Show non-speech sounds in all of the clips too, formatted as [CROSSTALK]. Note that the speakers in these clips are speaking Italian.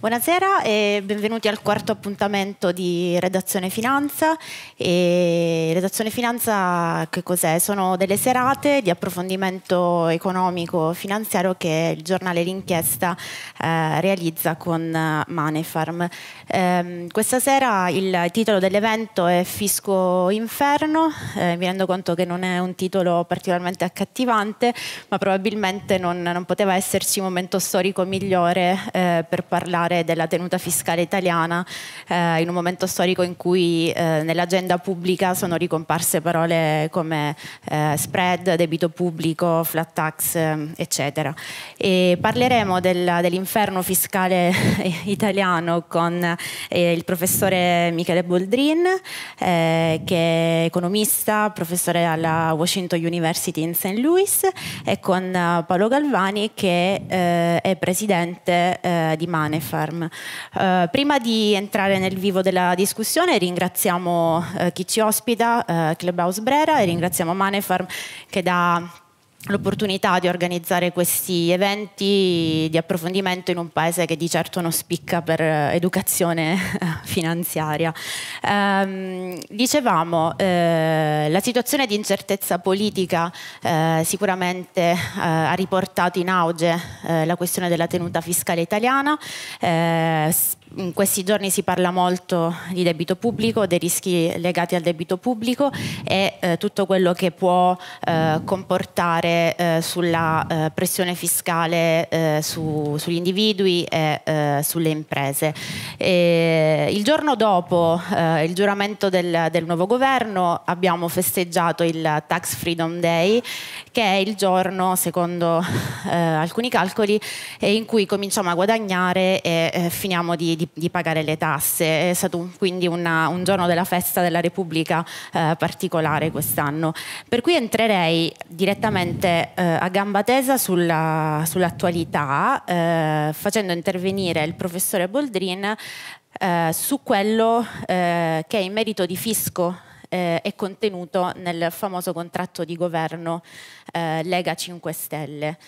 Buonasera e benvenuti al quarto appuntamento di Redazione Finanza. E Redazione Finanza che cos'è? Sono delle serate di approfondimento economico-finanziario che il giornale L'Inchiesta eh, realizza con eh, Manefarm. Eh, questa sera il titolo dell'evento è Fisco Inferno, eh, mi rendo conto che non è un titolo particolarmente accattivante, ma probabilmente non, non poteva esserci un momento storico migliore eh, per parlare parlare della tenuta fiscale italiana eh, in un momento storico in cui eh, nell'agenda pubblica sono ricomparse parole come eh, spread, debito pubblico, flat tax, eh, eccetera. E parleremo del, dell'inferno fiscale [LAUGHS] italiano con eh, il professore Michele Boldrin, eh, che è economista, professore alla Washington University in St. Louis, e con Paolo Galvani, che è presidente di Manefa, Farm. Eh, prima di entrare nel vivo della discussione ringraziamo eh, chi ci ospita, eh, Clubhouse Brera e ringraziamo Manefarm che da l'opportunità di organizzare questi eventi di approfondimento in un paese che di certo non spicca per eh, educazione [LAUGHS] finanziaria. Ehm, dicevamo, eh, la situazione di incertezza politica eh, sicuramente eh, ha riportato in auge eh, la questione della tenuta fiscale italiana. Eh, in questi giorni si parla molto di debito pubblico, dei rischi legati al debito pubblico e eh, tutto quello che può eh, comportare eh, sulla eh, pressione fiscale eh, su, sugli individui e eh, sulle imprese. E il giorno dopo il giuramento del, del, nuovo governo abbiamo festeggiato il Tax Freedom Day che è il giorno, secondo alcuni calcoli, in cui cominciamo a guadagnare e finiamo di di, di pagare le tasse. È stato un, quindi una, un giorno della festa della Repubblica eh, particolare quest'anno. Per cui entrerei direttamente eh, a gamba tesa sulla, sull'attualità, eh, facendo intervenire il professore Boldrin eh, su quello eh, che è in merito di fisco eh, è contenuto nel famoso contratto di governo eh, Lega 5 Stelle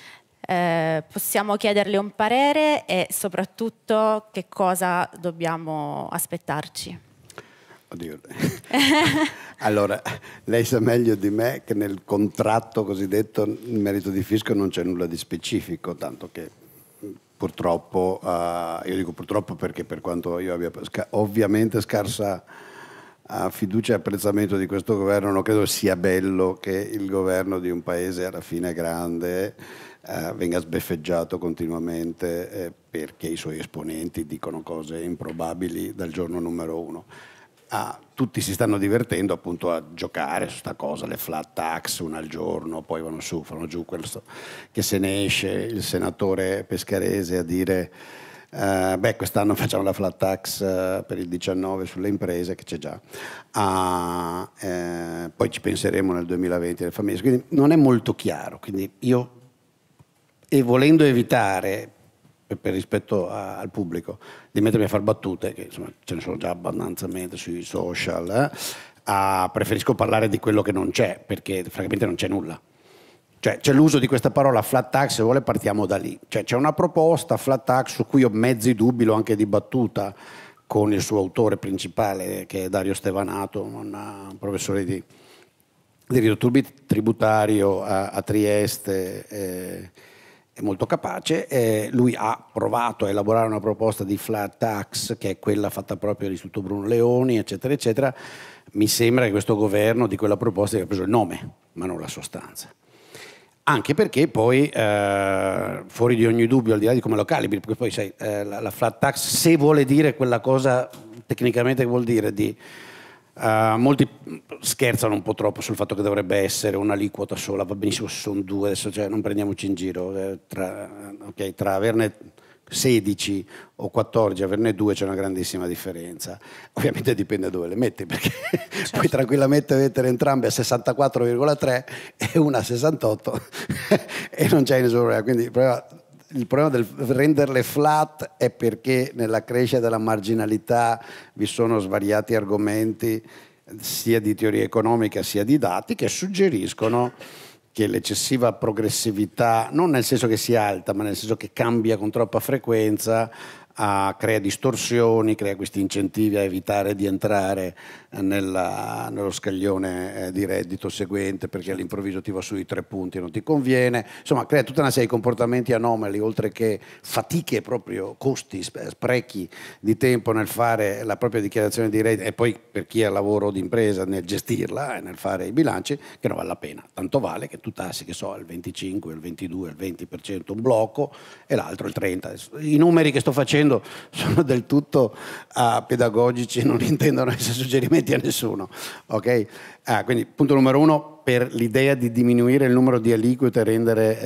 eh, possiamo chiederle un parere e soprattutto che cosa dobbiamo aspettarci. Oddio. [LAUGHS] allora, lei sa meglio di me che nel contratto cosiddetto in merito di fisco non c'è nulla di specifico, tanto che mm, purtroppo, uh, io dico purtroppo perché per quanto io abbia ovviamente scarsa a fiducia e apprezzamento di questo governo, non credo sia bello che il governo di un paese alla fine grande eh, venga sbeffeggiato continuamente eh, perché i suoi esponenti dicono cose improbabili dal giorno numero uno. Ah, tutti si stanno divertendo appunto a giocare su questa cosa, le flat tax, una al giorno, poi vanno su, fanno giù, questo, che se ne esce il senatore pescarese a dire eh, beh, quest'anno [LAUGHS] facciamo la flat tax eh, per il 19 sulle imprese, che c'è già. Ah, eh, poi ci penseremo nel 2020 nel famiglie. Quindi non è molto chiaro. Quindi io, e volendo evitare per rispetto a, al pubblico, di mettermi a fare battute, che insomma, ce ne sono già abbastanza sui social, eh, a, ah, preferisco parlare di quello che non c'è, perché francamente non c'è nulla. Cioè, c'è l'uso di questa parola flat tax, se vuole partiamo da lì. Cioè, c'è una proposta flat tax su cui ho mezzi dubbi, l'ho anche dibattuta con il suo autore principale, che è Dario Stevanato, un professore di diritto tributario a, a Trieste, eh, è molto capace. Eh, lui ha provato a elaborare una proposta di flat tax, che è quella fatta proprio dall'Istituto Bruno Leoni, eccetera, eccetera. Mi sembra che questo governo di quella proposta abbia preso il nome, ma non la sostanza anche perché poi eh, fuori di ogni dubbio, al di là di come lo calibri, perché poi sai, eh, la, la, flat tax se vuole dire quella cosa tecnicamente vuol dire di... Eh, molti scherzano un po' troppo sul fatto che dovrebbe essere un'aliquota sola, va benissimo se sono due, adesso cioè, non prendiamoci in giro, eh, tra, okay, tra averne 16 o 14, averne due c'è una grandissima differenza. Ovviamente dipende da dove le metti, perché [LAUGHS] certo. puoi tranquillamente mettere entrambe a 64,3 e una a 68 [LAUGHS] e non c'è nessun problema. Quindi il problema, il problema del renderle flat è perché nella crescita della marginalità vi sono svariati argomenti sia di teoria economica sia di dati che suggeriscono che l'eccessiva progressività, non nel senso che sia alta, ma nel senso che cambia con troppa frequenza, a, crea distorsioni, crea questi incentivi a evitare di entrare nella, nello scaglione eh, di reddito seguente perché all'improvviso ti va sui tre punti e non ti conviene, insomma crea tutta una serie di comportamenti anomali oltre che fatiche proprio, costi, sprechi di tempo nel fare la propria dichiarazione di reddito e poi per chi ha lavoro d'impresa nel gestirla e nel fare i bilanci che non vale la pena, tanto vale che tu tassi che so il 25, il 22, il 20% un blocco e l'altro il 30%, i numeri che sto facendo dicendo [LAUGHS] sono del tutto uh, pedagogici, [LAUGHS] non intendono essere suggerimenti a nessuno. Okay? Ah, quindi punto numero uno, per l'idea di diminuire il numero di aliquote e rendere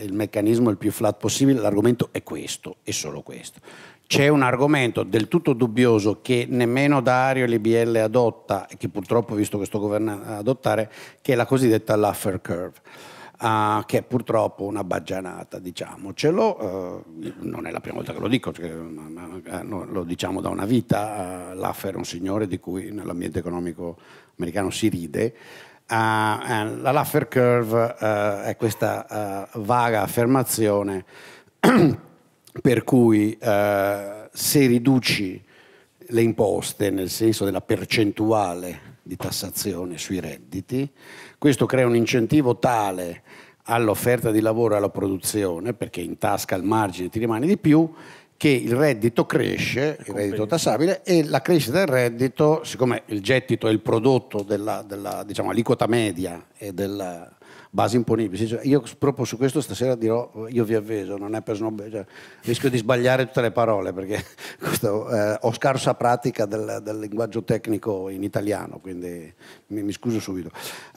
eh, il meccanismo il più flat possibile, l'argomento è questo è solo questo. C'è un argomento del tutto dubbioso che nemmeno Dario e l'IBL adotta e che purtroppo ho visto questo governo adottare, che è la cosiddetta Laffer Curve uh, che è purtroppo una baggianata, diciamocelo, uh, eh, non è la prima volta che lo dico, cioè, eh, no, lo diciamo da una vita, uh, Laffer è un signore di cui nell'ambiente economico americano si ride. Uh, la Laffer Curve uh, è questa uh, vaga affermazione [CLEARS THROAT] per cui se riduci le imposte, nel senso della percentuale di tassazione sui redditi, questo crea un incentivo tale all'offerta di lavoro e alla produzione, perché in tasca il margine ti rimane di più, che il reddito cresce, il reddito tassabile, e la crescita del reddito, siccome il gettito è il prodotto della, della diciamo, aliquota media e della, base imponibile. Cioè, io proprio su questo stasera dirò, io vi avviso, non è per snob, cioè, rischio di sbagliare tutte le parole perché [LAUGHS] questo, eh, ho scarsa pratica del, del, linguaggio tecnico in italiano, quindi mi, mi, scuso subito.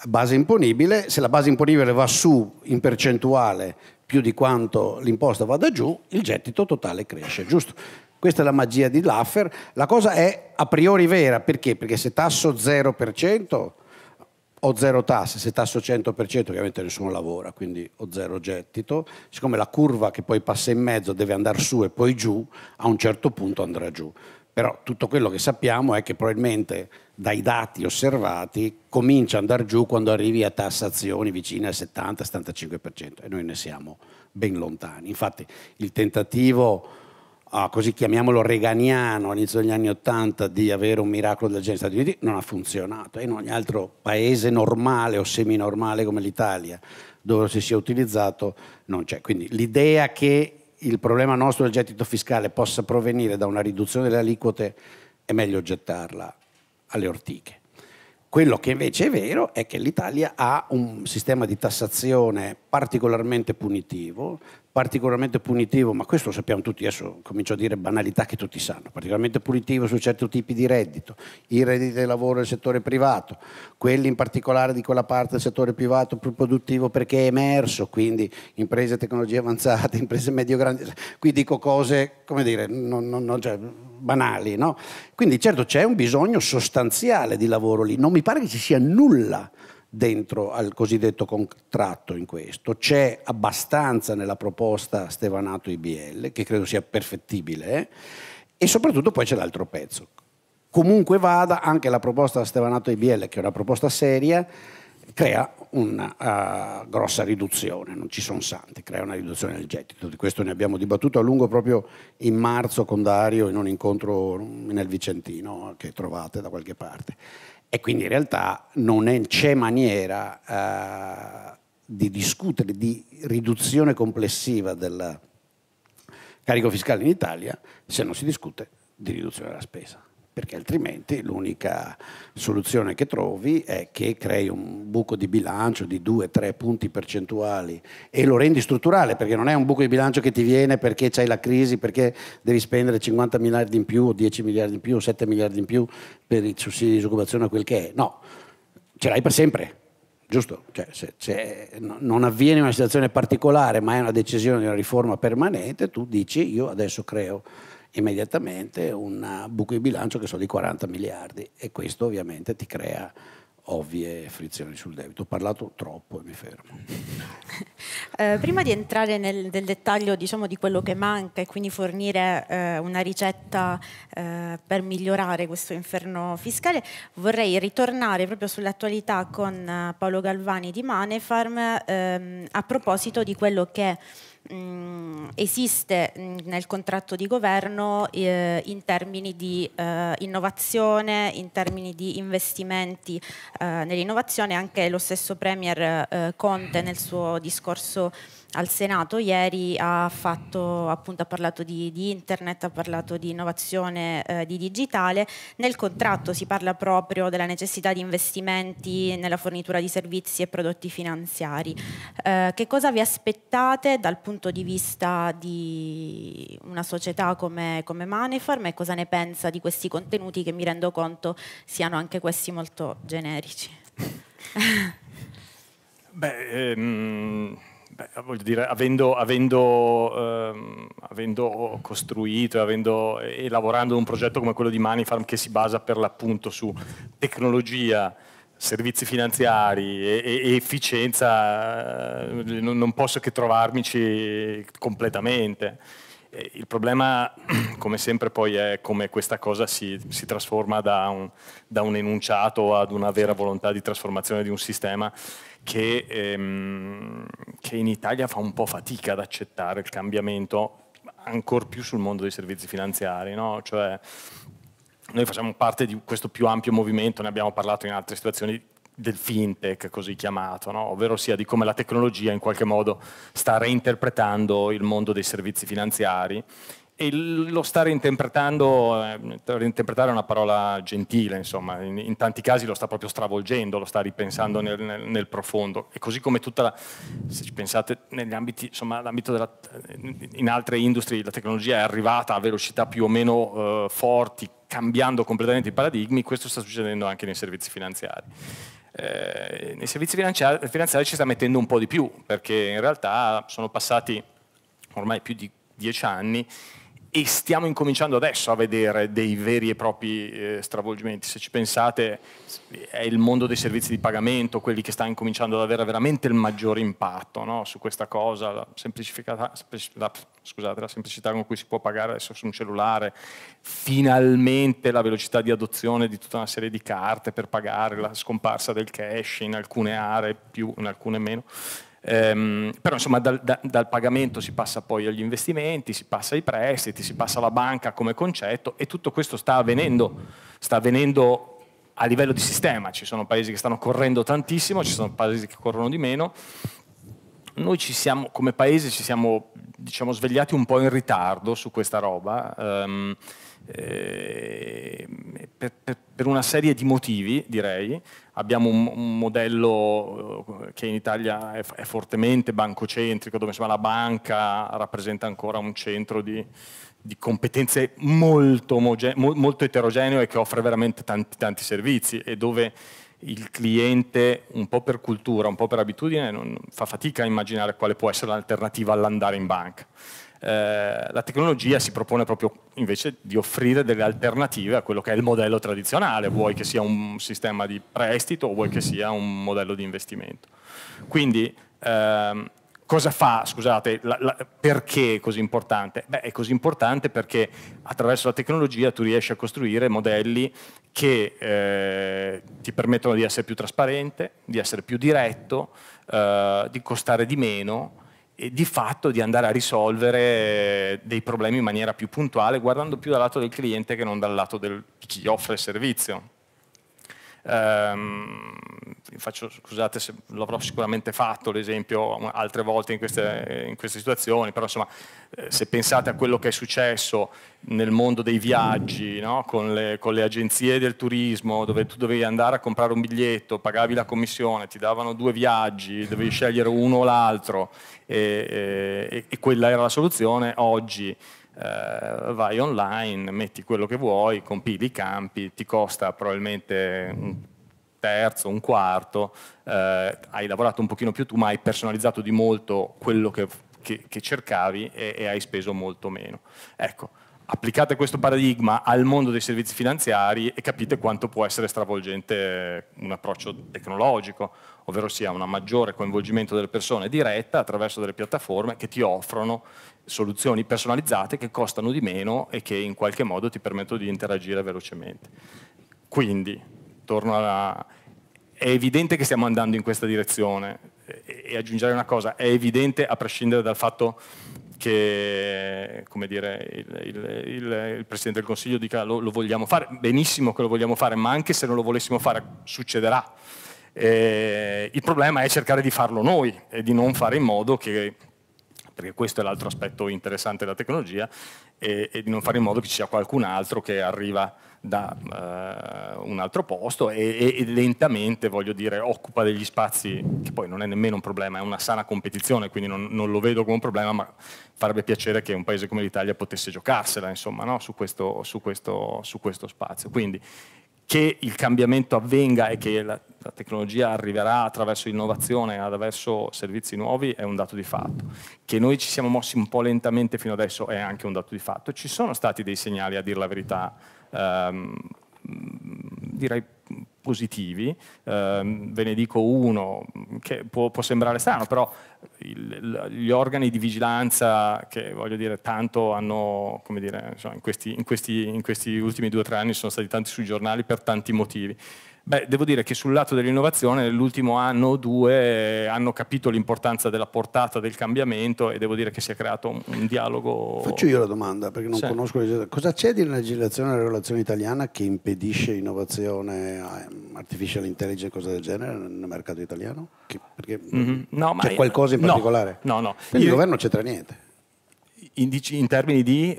Base imponibile, se la base imponibile va su in percentuale più di quanto l'imposta vada giù, il gettito totale cresce, giusto? Questa è la magia di Laffer. La cosa è a priori vera, perché? Perché se tasso 0% ho zero tasse, se tasso 100% ovviamente nessuno lavora, quindi ho zero gettito, siccome la curva che poi passa in mezzo deve andare su e poi giù, a un certo punto andrà giù. Però tutto quello che sappiamo è che probabilmente dai dati osservati comincia ad andare giù quando arrivi a tassazioni vicine al 70-75% e noi ne siamo ben lontani. Infatti il tentativo ah, così chiamiamolo reganiano all'inizio degli anni Ottanta di avere un miracolo del genere negli Stati Uniti non ha funzionato. In ogni altro paese normale o seminormale come l'Italia dove si sia utilizzato non c'è. Quindi l'idea che il problema nostro del gettito fiscale possa provenire da una riduzione delle aliquote è meglio gettarla alle ortiche. Quello che invece è vero è che l'Italia ha un sistema di tassazione particolarmente punitivo, particolarmente punitivo, ma questo lo sappiamo tutti, adesso comincio a dire banalità che tutti sanno, particolarmente punitivo su certi tipi di reddito, i redditi del lavoro del settore privato, quelli in particolare di quella parte del settore privato più produttivo perché è emerso, quindi imprese tecnologie avanzate, [LAUGHS] imprese medio-grandi, qui dico cose, come dire, non, non, non, cioè, banali, no? Quindi certo c'è un bisogno sostanziale di lavoro lì, non mi pare che ci sia nulla dentro al cosiddetto contratto in questo. C'è abbastanza nella proposta Stevanato IBL, che credo sia perfettibile, eh, e soprattutto poi c'è l'altro pezzo. Comunque vada, anche la proposta Stevanato IBL, che è una proposta seria, crea una uh, grossa riduzione, non ci sono santi, crea una riduzione del gettito. Di questo ne abbiamo dibattuto a lungo proprio in marzo con Dario in un incontro nel Vicentino che trovate da qualche parte. E quindi in realtà non c'è maniera eh, di discutere di riduzione complessiva del carico fiscale in Italia se non si discute di riduzione della spesa perché altrimenti l'unica soluzione che trovi è che crei un buco di bilancio di 2-3 punti percentuali e lo rendi strutturale, perché non è un buco di bilancio che ti viene perché c'hai la crisi, perché devi spendere 50 miliardi in più o 10 miliardi in più o 7 miliardi in più per i sussidi di disoccupazione o quel che è. No, ce l'hai per sempre. Giusto, cioè, se, se, non avviene una situazione particolare ma è una decisione di una riforma permanente, tu dici io adesso creo immediatamente un buco di bilancio che sono di 40 miliardi e questo ovviamente ti crea ovvie frizioni sul debito. Ho parlato troppo e mi fermo. [LAUGHS] Eh, prima di entrare nel, nel dettaglio diciamo, di quello che manca e quindi fornire eh, una ricetta eh, per migliorare questo inferno fiscale, vorrei ritornare proprio sull'attualità con eh, Paolo Galvani di Manefarm ehm, a proposito di quello che mh, mm, esiste mm, nel contratto di governo eh, in termini di eh, innovazione, in termini di investimenti eh, nell'innovazione, anche lo stesso Premier eh, Conte nel suo discorso al Senato ieri ha, fatto, appunto, ha parlato di, di, internet, ha parlato di innovazione eh, di digitale. Nel contratto si parla proprio della necessità di investimenti nella fornitura di servizi e prodotti finanziari. Eh, che cosa vi aspettate dal punto di vista di una società come, come Manefarm e cosa ne pensa di questi contenuti che mi rendo conto siano anche questi molto generici? [LAUGHS] Beh, ehm Beh, voglio dire, avendo, avendo, ehm, avendo costruito avendo, e lavorando un progetto come quello di Manifarm che si basa per l'appunto su tecnologia, servizi finanziari e, e, e efficienza, eh, non, non posso che trovarmici completamente. Eh, il problema, [CLEARS THROAT] come sempre, poi è come questa cosa si, si trasforma da un, da un, enunciato ad una vera certo. volontà di trasformazione di un sistema che, ehm, che in Italia fa un po' fatica ad accettare il cambiamento, ancor più sul mondo dei servizi finanziari. No? Cioè, noi facciamo parte di questo più ampio movimento, ne abbiamo parlato in altre situazioni del fintech così chiamato, no? ovvero sia di come la tecnologia in qualche modo sta reinterpretando il mondo dei servizi finanziari e lo sta reinterpretando, eh, reinterpretare è una parola gentile, insomma, in, in, tanti casi lo sta proprio stravolgendo, lo sta ripensando nel, nel, nel profondo. E così come tutta la, se ci pensate, negli ambiti, insomma, l'ambito della, eh, in altre industrie la tecnologia è arrivata a velocità più o meno eh, forti, cambiando completamente i paradigmi, questo sta succedendo anche nei servizi finanziari. Eh, nei servizi finanziari, finanziari ci sta mettendo un po' di più, perché in realtà sono passati ormai più di dieci anni e stiamo incominciando adesso a vedere dei veri e propri eh, stravolgimenti. Se ci pensate, è il mondo dei servizi di pagamento, quelli che sta incominciando ad avere veramente il maggior impatto no? su questa cosa, la, la, scusate, la semplicità con cui si può pagare adesso su un cellulare, finalmente la velocità di adozione di tutta una serie di carte per pagare, la scomparsa del cash in alcune aree più, in alcune meno. Ehm, però insomma dal, da, dal, pagamento si passa poi agli investimenti, si passa ai prestiti, si passa alla banca come concetto e tutto questo sta avvenendo, sta avvenendo a livello di sistema, ci sono paesi che stanno correndo tantissimo, ci sono paesi che corrono di meno. Noi siamo, come paese ci siamo diciamo, svegliati un po' in ritardo su questa roba. Ehm, Ehm, per, per, per, una serie di motivi, direi. Abbiamo un, un modello eh, che in Italia è, è fortemente bancocentrico, dove insomma, la banca rappresenta ancora un centro di, di competenze molto, molto, eterogeneo e che offre veramente tanti, tanti servizi e dove il cliente, un po' per cultura, un po' per abitudine, non, fa fatica a immaginare quale può essere l'alternativa all'andare in banca. Eh, la tecnologia si propone proprio invece di offrire delle alternative a quello che è il modello tradizionale, vuoi che sia un sistema di prestito o vuoi che sia un modello di investimento. Quindi ehm, cosa fa, scusate, la, la, perché è così importante? Beh, è così importante perché attraverso la tecnologia tu riesci a costruire modelli che eh, ti permettono di essere più trasparente, di essere più diretto, eh, di costare di meno, e di fatto di andare a risolvere eh, dei problemi in maniera più puntuale, guardando più dal lato del cliente che non dal lato del, di chi offre il servizio. Ehm, faccio, scusate se l'avrò sicuramente fatto l'esempio altre volte in queste, in queste situazioni, però insomma eh, se pensate a quello che è successo nel mondo dei viaggi, no? con, le, con, le, agenzie del turismo, dove tu dovevi andare a comprare un biglietto, pagavi la commissione, ti davano due viaggi, dovevi scegliere uno o l'altro e, e, e quella era la soluzione, oggi eh, vai online, metti quello che vuoi, compili i campi, ti costa probabilmente un terzo, un quarto, eh, hai lavorato un pochino più tu, ma hai personalizzato di molto quello che, che, che cercavi e, e hai speso molto meno. Ecco, applicate questo paradigma al mondo dei servizi finanziari e capite quanto può essere stravolgente un approccio tecnologico, ovvero sia un maggiore coinvolgimento delle persone diretta attraverso delle piattaforme che ti offrono soluzioni personalizzate che costano di meno e che in qualche modo ti permettono di interagire velocemente. Quindi, torno alla... è evidente che stiamo andando in questa direzione e aggiungere una cosa, è evidente a prescindere dal fatto che dire, il, il, il, il, Presidente del Consiglio dica lo, lo, vogliamo fare, benissimo che lo vogliamo fare, ma anche se non lo volessimo fare succederà. Eh, il problema è cercare di farlo noi e di non fare in modo che, perché questo è l'altro aspetto interessante della tecnologia, e, e di non fare in modo che ci sia qualcun altro che arriva da uh, un altro posto e, e, lentamente, voglio dire, occupa degli spazi che poi non è nemmeno un problema, è una sana competizione, quindi non, non lo vedo come un problema, ma farebbe piacere che un paese come l'Italia potesse giocarsela, insomma, no? su, questo, su, questo, su questo spazio. Quindi che il cambiamento avvenga e che la, la, tecnologia arriverà attraverso innovazione, attraverso servizi nuovi, è un dato di fatto. Che noi ci siamo mossi un po' lentamente fino adesso è anche un dato di fatto. Ci sono stati dei segnali, a dire la verità, ehm, direi positivi, eh, ve ne dico uno che può, può sembrare strano, però il, gli organi di vigilanza che voglio dire tanto hanno, come dire, insomma, in, questi, in, questi, in questi ultimi due o tre anni sono stati tanti sui giornali per tanti motivi. Beh, devo dire che sul lato dell'innovazione nell'ultimo anno o due eh, hanno capito l'importanza della portata del cambiamento e devo dire che si è creato un, un dialogo. Faccio io la domanda perché non sì. conosco le... cosa c'è di legislazione e relazione italiana che impedisce innovazione, eh, artificial intelligence e cose del genere nel mercato italiano? Che, perché mm-hmm. no, c'è qualcosa in particolare? No, no. no. Quindi io... il governo non c'entra niente indici, in termini di,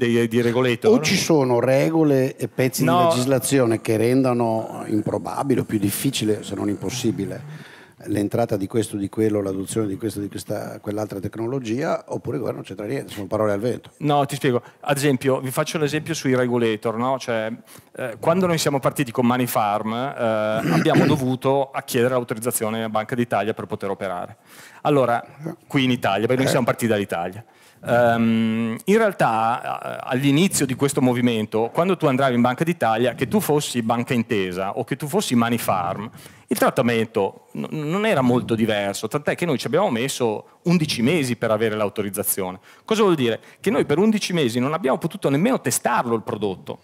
di, di regoletto? O no? ci sono regole e pezzi no. di legislazione che rendano improbabile o più difficile, se non impossibile, l'entrata di questo, di quello, l'adozione di questa, di questa, quell'altra tecnologia, oppure il governo non c'entra niente, sono parole al vento. No, ti spiego. Ad esempio, vi faccio l'esempio sui regulator, no? cioè, eh, quando noi siamo partiti con Money Farm eh, [COUGHS] abbiamo dovuto chiedere l'autorizzazione a Banca d'Italia per poter operare. Allora, qui in Italia, perché noi eh. siamo partiti dall'Italia. Um, in realtà all'inizio di questo movimento, quando tu andavi in Banca d'Italia, che tu fossi Banca Intesa o che tu fossi Money Farm, il trattamento n- non era molto diverso, tant'è che noi ci abbiamo messo 11 mesi per avere l'autorizzazione. Cosa vuol dire? Che noi per 11 mesi non abbiamo potuto nemmeno testarlo il prodotto,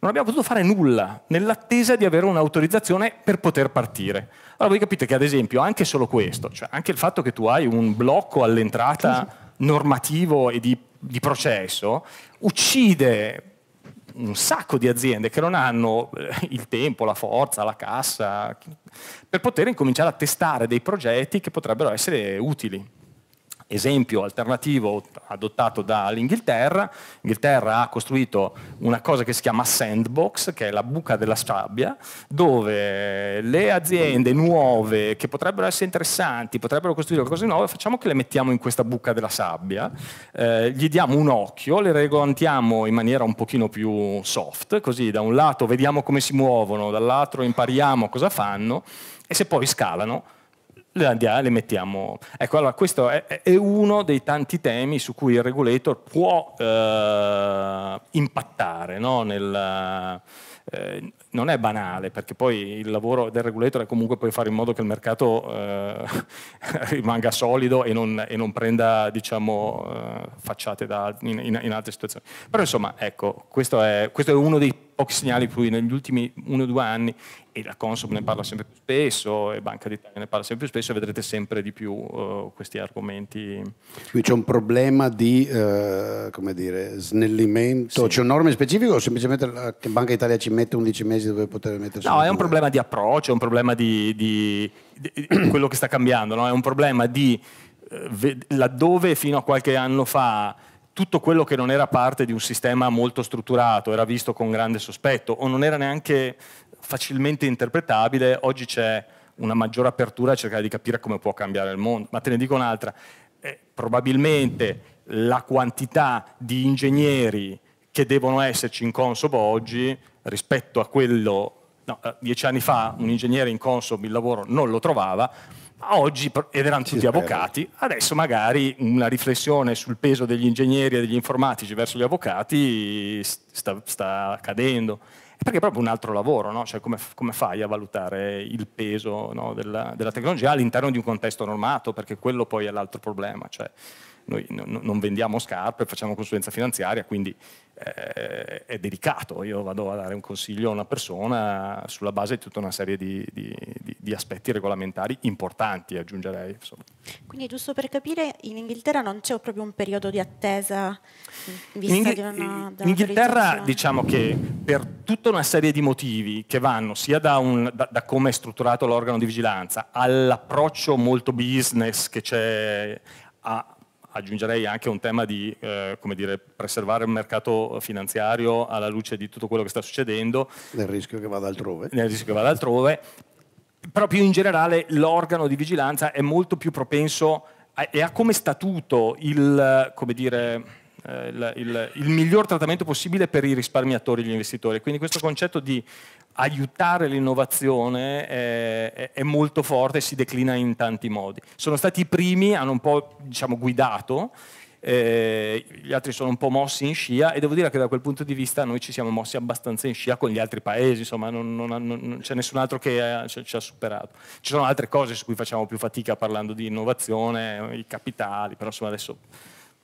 non abbiamo potuto fare nulla nell'attesa di avere un'autorizzazione per poter partire. Allora voi capite che ad esempio anche solo questo, cioè anche il fatto che tu hai un blocco all'entrata normativo e di, di processo, uccide un sacco di aziende che non hanno eh, il tempo, la forza, la cassa, per poter incominciare a testare dei progetti che potrebbero essere utili esempio alternativo adottato dall'Inghilterra. L'Inghilterra ha costruito una cosa che si chiama sandbox, che è la buca della sabbia, dove le aziende nuove che potrebbero essere interessanti, potrebbero costruire cose nuove, facciamo che le mettiamo in questa buca della sabbia, eh, gli diamo un occhio, le regolamentiamo in maniera un pochino più soft, così da un lato vediamo come si muovono, dall'altro impariamo cosa fanno e se poi scalano le andiamo, le mettiamo. Ecco, allora questo è, è, uno dei tanti temi su cui il regulator può eh, impattare no? Nel, eh, non è banale perché poi il lavoro del regulator è comunque poi fare in modo che il mercato eh, [LAUGHS] rimanga solido e non, e non prenda diciamo, eh, facciate da, in, in, altre situazioni. Però insomma ecco, questo è, questo è uno dei pochi segnali in cui negli ultimi uno o due anni e la Consob ne parla sempre più spesso, e Banca d'Italia ne parla sempre più spesso, e vedrete sempre di più uh, questi argomenti. Qui c'è un problema di uh, come dire, snellimento, sì. c'è un norma specifico o semplicemente la Banca d'Italia ci mette 11 mesi dove poter mettere... No, è un problema di approccio, è un problema di, di, di quello che sta cambiando, no? è un problema di eh, laddove fino a qualche anno fa tutto quello che non era parte di un sistema molto strutturato era visto con grande sospetto o non era neanche facilmente interpretabile, oggi c'è una maggiore apertura a cercare di capire come può cambiare il mondo. Ma te ne dico un'altra, eh, probabilmente la quantità di ingegneri che devono esserci in Consob oggi rispetto a quello, no, eh, dieci anni fa un ingegnere in Consob il lavoro non lo trovava, oggi, ed erano tutti avvocati, adesso magari una riflessione sul peso degli ingegneri e degli informatici verso gli avvocati sta, sta cadendo perché è proprio un altro lavoro, no? cioè come, come, fai a valutare il peso no, della, della, tecnologia all'interno di un contesto normato, perché quello poi è l'altro problema. Cioè, noi non vendiamo scarpe, facciamo consulenza finanziaria, quindi eh, è delicato. Io vado a dare un consiglio a una persona sulla base di tutta una serie di, di, di, di aspetti regolamentari importanti, aggiungerei. Insomma. Quindi giusto per capire, in Inghilterra non c'è proprio un periodo di attesa vista in, Inghil- una, in Inghilterra diciamo che per tutta una serie di motivi che vanno sia da, un, da, da come è strutturato l'organo di vigilanza all'approccio molto business che c'è a aggiungerei anche un tema di eh, dire, preservare il mercato finanziario alla luce di tutto quello che sta succedendo. Nel rischio che vada altrove. Nel rischio che vada altrove. Proprio in generale l'organo di vigilanza è molto più propenso e ha come statuto il, come dire, eh, il, il, il, miglior trattamento possibile per i risparmiatori e gli investitori. Quindi questo concetto di aiutare l'innovazione è, eh, è, è molto forte e si declina in tanti modi. Sono stati i primi, hanno un po' diciamo, guidato eh, gli altri sono un po' mossi in scia e devo dire che da quel punto di vista noi ci siamo mossi abbastanza in scia con gli altri paesi, insomma non, non, non, non c'è nessun altro che eh, ci, ci, ha superato. Ci sono altre cose su cui facciamo più fatica parlando di innovazione, i capitali, però insomma adesso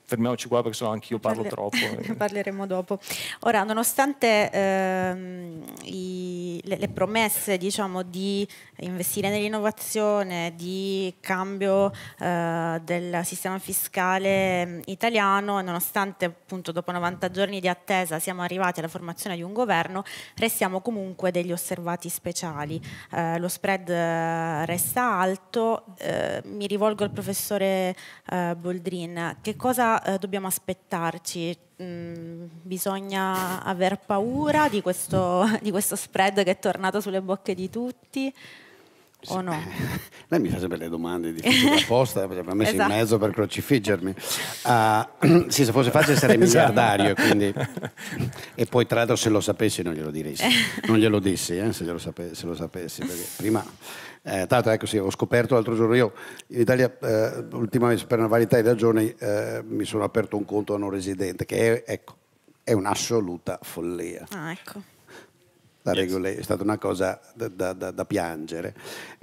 fermiamoci qua perché sennò anch'io parlo Parler troppo. [LAUGHS] Parleremo dopo. Ora, nonostante ehm, i, le, le, promesse diciamo, di investire nell'innovazione, di cambio eh, del sistema fiscale mm, italiano, nonostante appunto dopo 90 giorni di attesa siamo arrivati alla formazione di un governo, restiamo comunque degli osservati speciali. Eh, lo spread eh, resta alto. Eh, mi rivolgo al professore eh, Boldrin. Che cosa eh, dobbiamo aspettarci? Mm, bisogna aver paura di questo, [LAUGHS] di questo, spread che è tornato sulle bocche di tutti? O no? [LAUGHS] Lei mi fa sempre le domande di apposta, mi ha messo esatto. in mezzo per crocifiggermi. Uh, [CLEARS THROAT] sì, se fosse facile sarei [LAUGHS] miliardario, esatto. quindi... e poi tra l'altro se lo sapessi non glielo direi. Non glielo dissi, eh, se, lo sape- se lo sapessi, perché prima eh, tanto ecco sì, ho scoperto l'altro giorno io in Italia eh, ultimamente per una varietà di ragioni eh, mi sono aperto un conto a non residente che è, ecco, è un'assoluta follia. Ah, ecco. La regola è stata una cosa da, da, da, da piangere.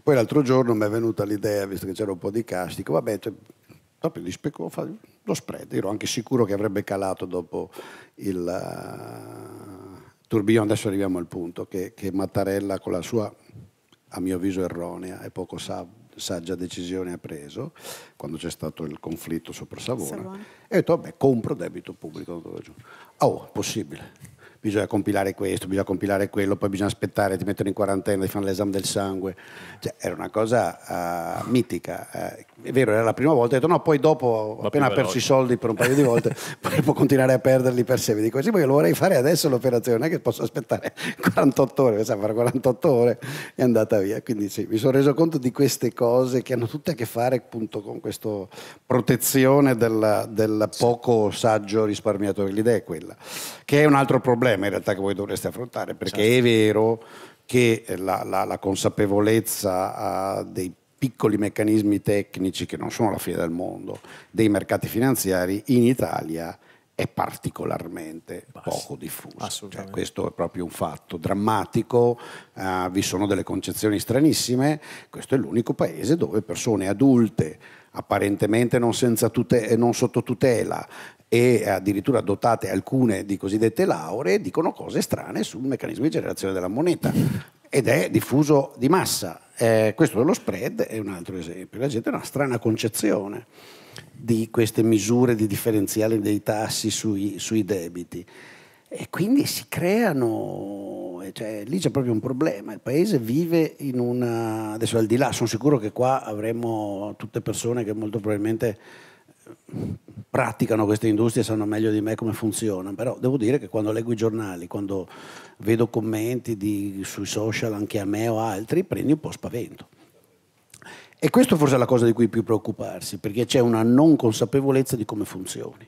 Poi l'altro giorno mi è venuta l'idea, visto che c'era un po' di castico, vabbè, cioè, proprio gli specco, lo spread, ero anche sicuro che avrebbe calato dopo il uh, eh, Turbillon, adesso arriviamo al punto, che, che Mattarella con la sua a mio avviso erronea e poco sa saggia decisione ha preso quando c'è stato il conflitto sopra Savona, Savona. e ha detto vabbè compro debito pubblico. Oh, possibile bisogna compilare questo, bisogna compilare quello, poi bisogna aspettare, ti mettono in quarantena, ti fanno l'esame del sangue. Cioè, era una cosa uh, mitica. Uh, è vero, era la prima volta, ho detto no, poi dopo, la appena ha perso i soldi per un paio di volte, [LAUGHS] poi può continuare a perderli per sé. Mi dico, sì, ma io lo vorrei fare adesso l'operazione, non è che posso aspettare 48 ore, pensavo fare 48 ore è andata via. Quindi sì, mi sono reso conto di queste cose che hanno tutte a che fare appunto con questa protezione del, del poco saggio risparmiatore. L'idea è quella che è un altro problema in realtà che voi dovreste affrontare, perché certo. è vero che eh, la, la, la consapevolezza uh, dei piccoli meccanismi tecnici che non sono la fine del mondo dei mercati finanziari in Italia è particolarmente Basta, poco diffusa. Cioè, questo è proprio un fatto drammatico, uh, vi sono delle concezioni stranissime, questo è l'unico paese dove persone adulte apparentemente non, tute- non sotto tutela, e addirittura dotate alcune di cosiddette lauree, dicono cose strane sul meccanismo di generazione della moneta ed è diffuso di massa. Eh, questo dello spread è un altro esempio. La gente ha una strana concezione di queste misure di differenziale dei tassi sui, sui debiti. E quindi si creano, cioè, lì c'è proprio un problema, il paese vive in una... adesso al di là, sono sicuro che qua avremo tutte persone che molto probabilmente praticano queste industrie sanno meglio di me come funzionano, però devo dire che quando leggo i giornali, quando vedo commenti di, sui social anche a me o altri, prendi un po' spavento. E questo forse è la cosa di cui più preoccuparsi, perché c'è una non consapevolezza di come funzioni.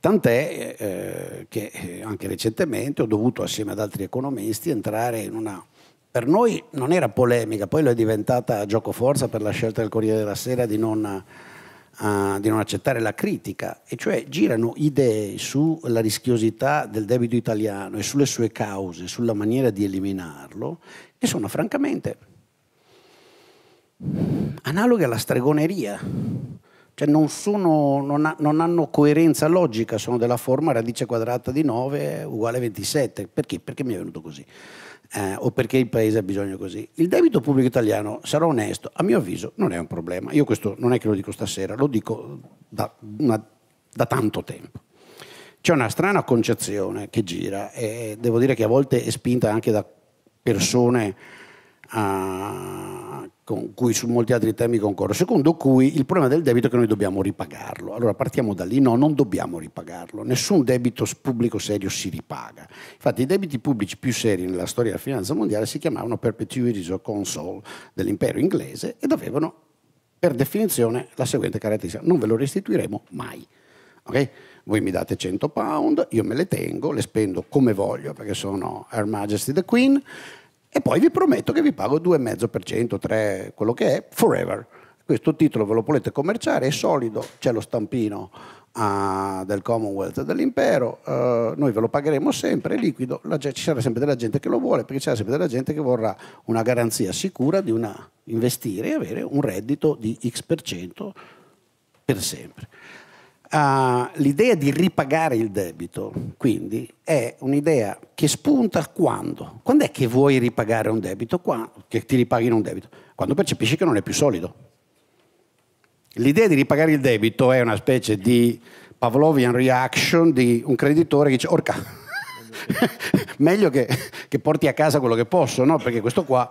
Tant'è eh, che eh, anche recentemente ho dovuto, assieme ad altri economisti, entrare in una... Per noi non era polemica, poi lo è diventata gioco forza per la scelta del Corriere della Sera di non di non accettare la critica, e cioè girano idee sulla rischiosità del debito italiano e sulle sue cause, sulla maniera di eliminarlo, che sono francamente analoghe alla stregoneria. Cioè non, sono, non, ha, non hanno coerenza logica, sono della forma radice quadrata di 9 uguale a 27. Perché? Perché mi è venuto così eh, o perché il paese ha bisogno così. Il debito pubblico italiano, sarò onesto, a mio avviso non è un problema. Io questo non è che lo dico stasera, lo dico da, una, da tanto tempo. C'è una strana concezione che gira e devo dire che a volte è spinta anche da persone... Uh, con cui su molti altri temi concorre, secondo cui il problema del debito è che noi dobbiamo ripagarlo. Allora partiamo da lì, no, non dobbiamo ripagarlo, nessun debito pubblico serio si ripaga. Infatti i debiti pubblici più seri nella storia della finanza mondiale si chiamavano perpetuities o console dell'impero inglese ed avevano per definizione la seguente caratteristica, non ve lo restituiremo mai. Okay? Voi mi date 100 pound, io me le tengo, le spendo come voglio perché sono Her Majesty the Queen, e poi vi prometto che vi pago 2,5%, 3, quello che è, forever. Questo titolo ve lo volete commerciare, è solido, c'è lo stampino uh, del Commonwealth dell'impero, uh, noi ve lo pagheremo sempre, è liquido, la, ci sarà sempre della gente che lo vuole, perché ci sarà sempre della gente che vorrà una garanzia sicura di una, investire e avere un reddito di X% per sempre. Uh, l'idea di ripagare il debito, quindi, è un'idea che spunta quando? Quando è che vuoi ripagare un debito? Quando, che ti ripaghino un debito? Quando percepisci che non è più solido. L'idea di ripagare il debito è una specie di Pavlovian reaction di un creditore che dice, orca, [LAUGHS] meglio che, che porti a casa quello che posso, no? Perché questo qua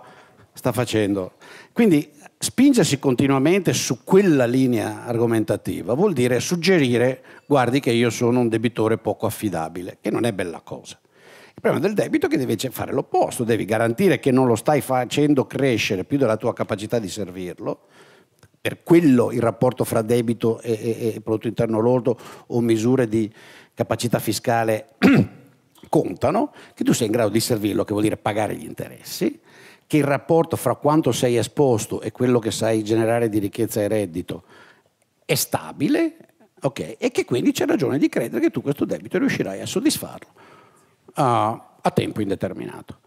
sta facendo. Quindi spingersi continuamente su quella linea argomentativa vuol dire suggerire, guardi che io sono un debitore poco affidabile, che non è bella cosa. Il problema del debito è che devi fare l'opposto, devi garantire che non lo stai facendo crescere più della tua capacità di servirlo, per quello il rapporto fra debito e, e, e prodotto interno lordo o misure di capacità fiscale [CLEARS THROAT] contano, che tu sei in grado di servirlo, che vuol dire pagare gli interessi, che il rapporto fra quanto sei esposto e quello che sai generare di ricchezza e reddito è stabile, okay, e che quindi c'è ragione di credere che tu questo debito riuscirai a soddisfarlo uh, a tempo indeterminato.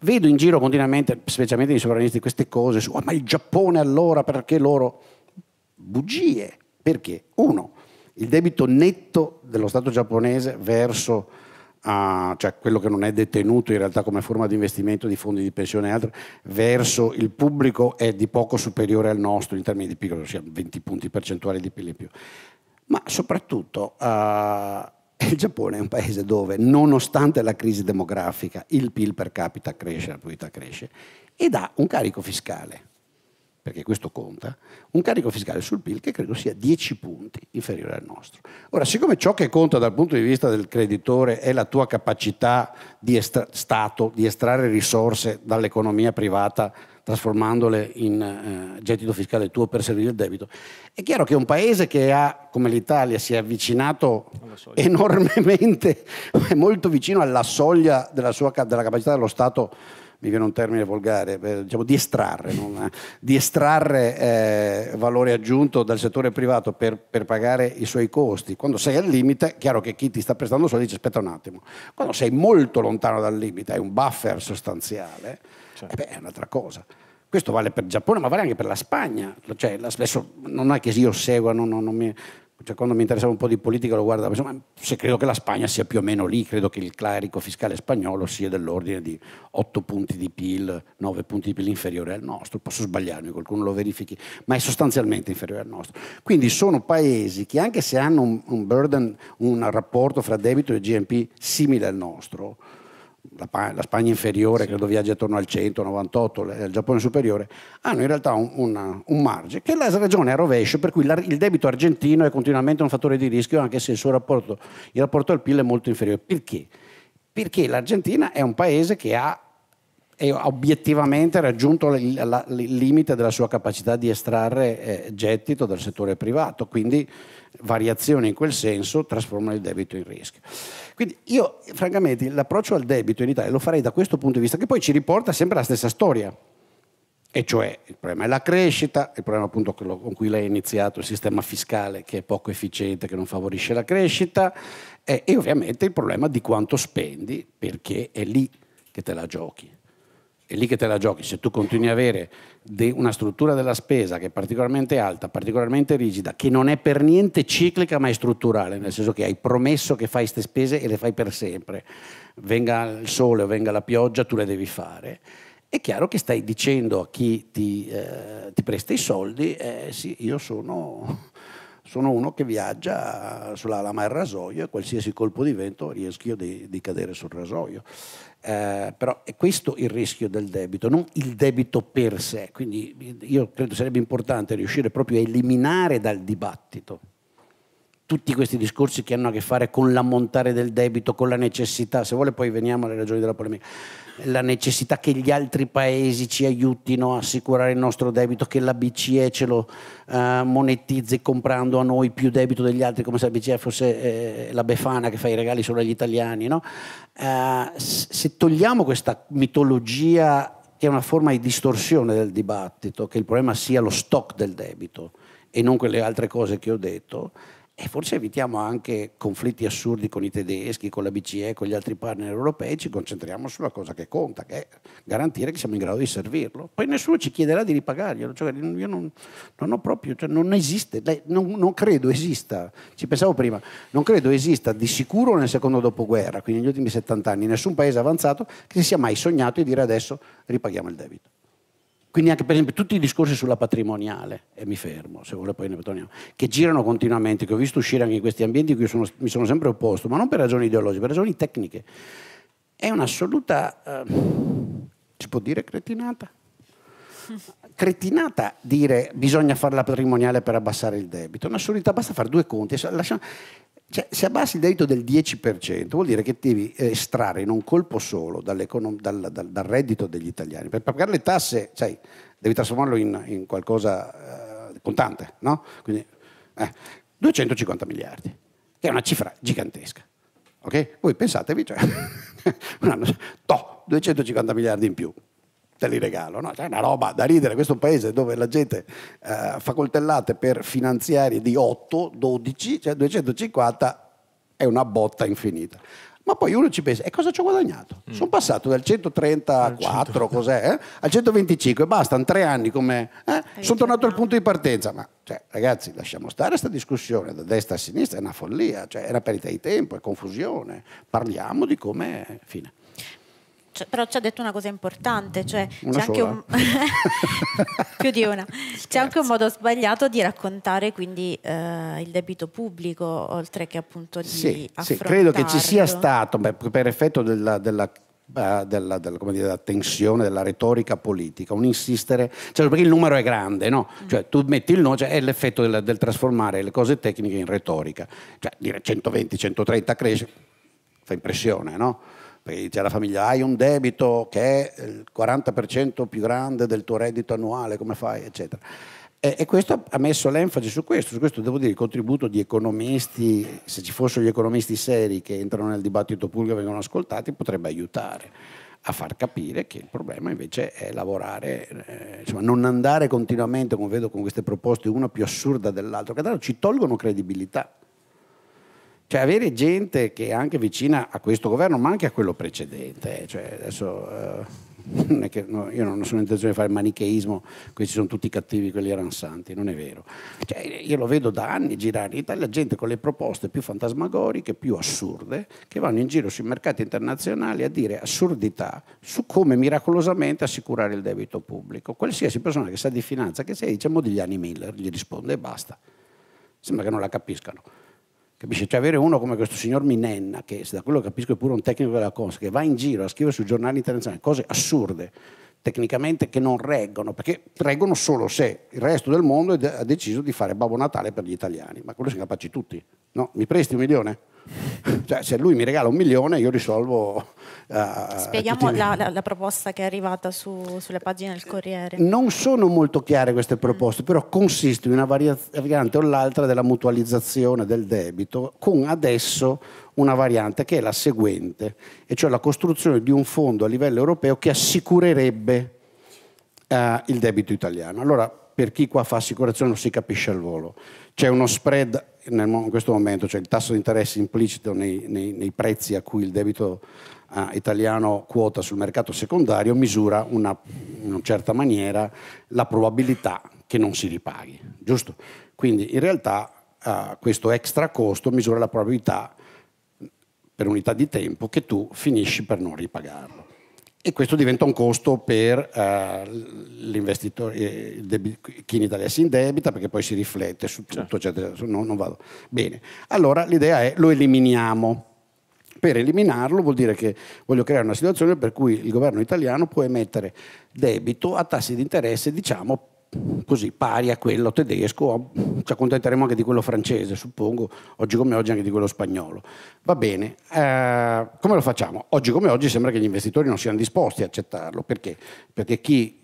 Vedo in giro continuamente, specialmente i sovranisti, queste cose su, oh, ma il Giappone allora perché loro... Bugie, perché uno, il debito netto dello Stato giapponese verso a, cioè quello che non è detenuto in realtà come forma di investimento di fondi di pensione e altro, verso il pubblico è di poco superiore al nostro in termini di piccolo, ossia 20 punti percentuali di PIL in più. Ma soprattutto uh, il Giappone è un paese dove, nonostante la crisi demografica, il PIL per capita cresce, la proprietà cresce ed ha un carico fiscale perché questo conta, un carico fiscale sul PIL che credo sia 10 punti inferiore al nostro. Ora, siccome ciò che conta dal punto di vista del creditore è la tua capacità di estra- Stato di estrarre risorse dall'economia privata trasformandole in eh, gettito fiscale tuo per servire il debito, è chiaro che un paese che ha, come l'Italia, si è avvicinato so, enormemente, è [LAUGHS] molto vicino alla soglia della, sua, della capacità dello Stato mi viene un termine volgare, eh, diciamo di estrarre, non, eh, di estrarre eh, valore aggiunto dal settore privato per, per, pagare i suoi costi. Quando sei al limite, chiaro che chi ti sta prestando soldi dice aspetta un attimo, quando sei molto lontano dal limite, hai un buffer sostanziale, cioè. eh beh, è un'altra cosa. Questo vale per il Giappone, ma vale anche per la Spagna. Cioè, la, non è che io segua, non, non, non mi, cioè, quando mi interessava un po' di politica lo guardavo, insomma, se credo che la Spagna sia più o meno lì, credo che il clerico fiscale spagnolo sia dell'ordine di 8 punti di PIL, 9 punti di PIL inferiore al nostro, posso sbagliarmi, qualcuno lo verifichi, ma è sostanzialmente inferiore al nostro. Quindi sono paesi che anche se hanno un, burden, un rapporto fra debito e GNP simile al nostro, la, la, Spagna inferiore sì. credo viaggia attorno al 198, il Giappone superiore, hanno in realtà un, un, un margine, che è la ragione a rovescio per cui la, il debito argentino è continuamente un fattore di rischio anche se il suo rapporto, il rapporto al PIL è molto inferiore. Perché? Perché l'Argentina è un paese che ha obiettivamente raggiunto il, il limite della sua capacità di estrarre eh, gettito dal settore privato, quindi variazioni in quel senso trasformano il debito in rischio. Quindi io francamente l'approccio al debito in Italia lo farei da questo punto di vista, che poi ci riporta sempre alla stessa storia, e cioè il problema è la crescita, il problema appunto con cui lei ha iniziato, il sistema fiscale che è poco efficiente, che non favorisce la crescita, eh, e ovviamente il problema di quanto spendi, perché è lì che te la giochi è lì che te la giochi, se tu continui ad avere una struttura della spesa che è particolarmente alta, particolarmente rigida, che non è per niente ciclica ma è strutturale, nel senso che hai promesso che fai queste spese e le fai per sempre, venga il sole o venga la pioggia, tu le devi fare. È chiaro che stai dicendo a chi ti, eh, ti presta i soldi, eh, sì, io sono sono uno che viaggia sulla lama del rasoio e qualsiasi colpo di vento rischio di, di cadere sul rasoio. Eh, però è questo il rischio del debito, non il debito per sé. Quindi io credo sarebbe importante riuscire proprio a eliminare dal dibattito tutti questi discorsi che hanno a che fare con l'ammontare del debito, con la necessità. Se vuole poi veniamo alle ragioni della polemica la necessità che gli altri paesi ci aiutino a assicurare il nostro debito, che la BCE ce lo eh, monetizzi comprando a noi più debito degli altri, come se la BCE fosse eh, la Befana che fa i regali solo agli italiani. No? Eh, se togliamo questa mitologia che è una forma di distorsione del dibattito, che il problema sia lo stock del debito e non quelle altre cose che ho detto, e forse evitiamo anche conflitti assurdi con i tedeschi, con la BCE, con gli altri partner europei, ci concentriamo sulla cosa che conta, che è garantire che siamo in grado di servirlo. Poi nessuno ci chiederà di ripagarglielo, cioè io non, non ho proprio, cioè non esiste, non, non, credo esista, ci pensavo prima, non credo esista di sicuro nel secondo dopoguerra, quindi negli ultimi 70 anni, nessun paese avanzato che si sia mai sognato di dire adesso ripaghiamo il debito. Quindi anche per esempio tutti i discorsi sulla patrimoniale, e mi fermo, se vuole poi ne torniamo, che girano continuamente, che ho visto uscire anche in questi ambienti in cui sono, mi sono sempre opposto, ma non per ragioni ideologiche, per ragioni tecniche. È un'assoluta, eh, si può dire cretinata? cretinata dire bisogna fare la patrimoniale per abbassare il debito, è un'assurdità, basta fare due conti. Lasciamo, cioè, se abbassi il debito del 10%, vuol dire che devi estrarre in un colpo solo dal, dal, dal reddito degli italiani. Per pagare le tasse, sai, devi trasformarlo in, in qualcosa eh, contante, no? Quindi, eh, 250 miliardi, che è una cifra gigantesca. Ok? Voi pensatevi, cioè, [LAUGHS] un anno, toh, 250 miliardi in più te li regalo. No? C'è cioè, una roba da ridere, questo è un paese dove la gente eh, fa coltellate per finanziarie di 8, 12, cioè 250 è una botta infinita. Ma poi uno ci pensa, e cosa ci ho guadagnato? Mm. Sono passato dal 134, cos'è, eh? al 125, basta, in tre anni come... Eh? Sono tornato al punto di partenza, ma cioè, ragazzi lasciamo stare questa discussione da destra a sinistra, è una follia, cioè, è una parità di tempo, è confusione, parliamo di come... Fine cioè, però ci ha detto una cosa importante, cioè c'è [LAUGHS] anche, un... anche un modo sbagliato di raccontare quindi eh, il debito pubblico, oltre che appunto di sì, sì credo che ci sia stato, beh, per effetto della, della eh, della, della, dire, della, tensione, della retorica politica, un insistere, cioè perché il numero è grande, no? Mm. Cioè, tu metti il no, cioè, è l'effetto del, del, trasformare le cose tecniche in retorica, cioè dire 120, 130 cresce, fa impressione, no? perché dice alla famiglia hai un debito che è il 40% più grande del tuo reddito annuale, come fai, eccetera. E, e, questo ha messo l'enfasi su questo, su questo devo dire il contributo di economisti, se ci fossero gli economisti seri che entrano nel dibattito pubblico e vengono ascoltati, potrebbe aiutare a far capire che il problema invece è lavorare, eh, insomma non andare continuamente, come vedo con queste proposte, una più assurda dell'altra, che tra l'altro ci tolgono credibilità cioè avere gente che è anche vicina a questo governo, ma anche a quello precedente, eh, cioè adesso eh, non che, no, io non sono intenzione di fare manicheismo, questi sono tutti cattivi, quelli erano santi, non è vero. Cioè, io lo vedo da anni girare in Italia gente con le proposte più fantasmagoriche, più assurde, che vanno in giro sui mercati internazionali a dire assurdità su come miracolosamente assicurare il debito pubblico. Qualsiasi persona che sa di finanza, che sia, dice Modigliani Miller, gli risponde e basta. Sembra che non la capiscano. Capisci? Cioè avere uno come questo signor Minenna, che da quello che capisco è pure un tecnico della Consa, che va in giro a scrivere sui giornali internazionali cose assurde, tecnicamente che non reggono, perché reggono solo se il resto del mondo ha deciso di fare Babbo Natale per gli italiani, ma quello siamo capaci tutti. No, mi presti un milione? [LAUGHS] Cioè, se lui mi regala un milione io risolvo... Uh, Spieghiamo la, la, la, proposta che è arrivata su, sulle pagine del Corriere. Non sono molto chiare queste proposte, mm. però consiste in una variante o l'altra della mutualizzazione del debito, con adesso una variante che è la seguente, e cioè la costruzione di un fondo a livello europeo che assicurerebbe eh, il debito italiano. Allora, per chi qua fa assicurazione non si capisce al volo. C'è uno spread nel, in questo momento, cioè il tasso di interesse implicito nei, nei, nei prezzi a cui il debito eh, italiano quota sul mercato secondario misura una, in una certa maniera la probabilità che non si ripaghi, giusto? Quindi in realtà eh, questo extra costo misura la probabilità per unità di tempo che tu finisci per non ripagarlo. E questo diventa un costo per eh, l'investitore, eh, chi in Italia si indebita, perché poi si riflette su tutto, certo. eccetera. No, non vado. Bene, allora l'idea è lo eliminiamo. Per eliminarlo vuol dire che voglio creare una situazione per cui il governo italiano può emettere debito a tassi di interesse, diciamo, così pari a quello tedesco, ci accontenteremo anche di quello francese, suppongo, oggi come oggi anche di quello spagnolo. Va bene, eh, come lo facciamo? Oggi come oggi sembra che gli investitori non siano disposti a accettarlo, perché? Perché chi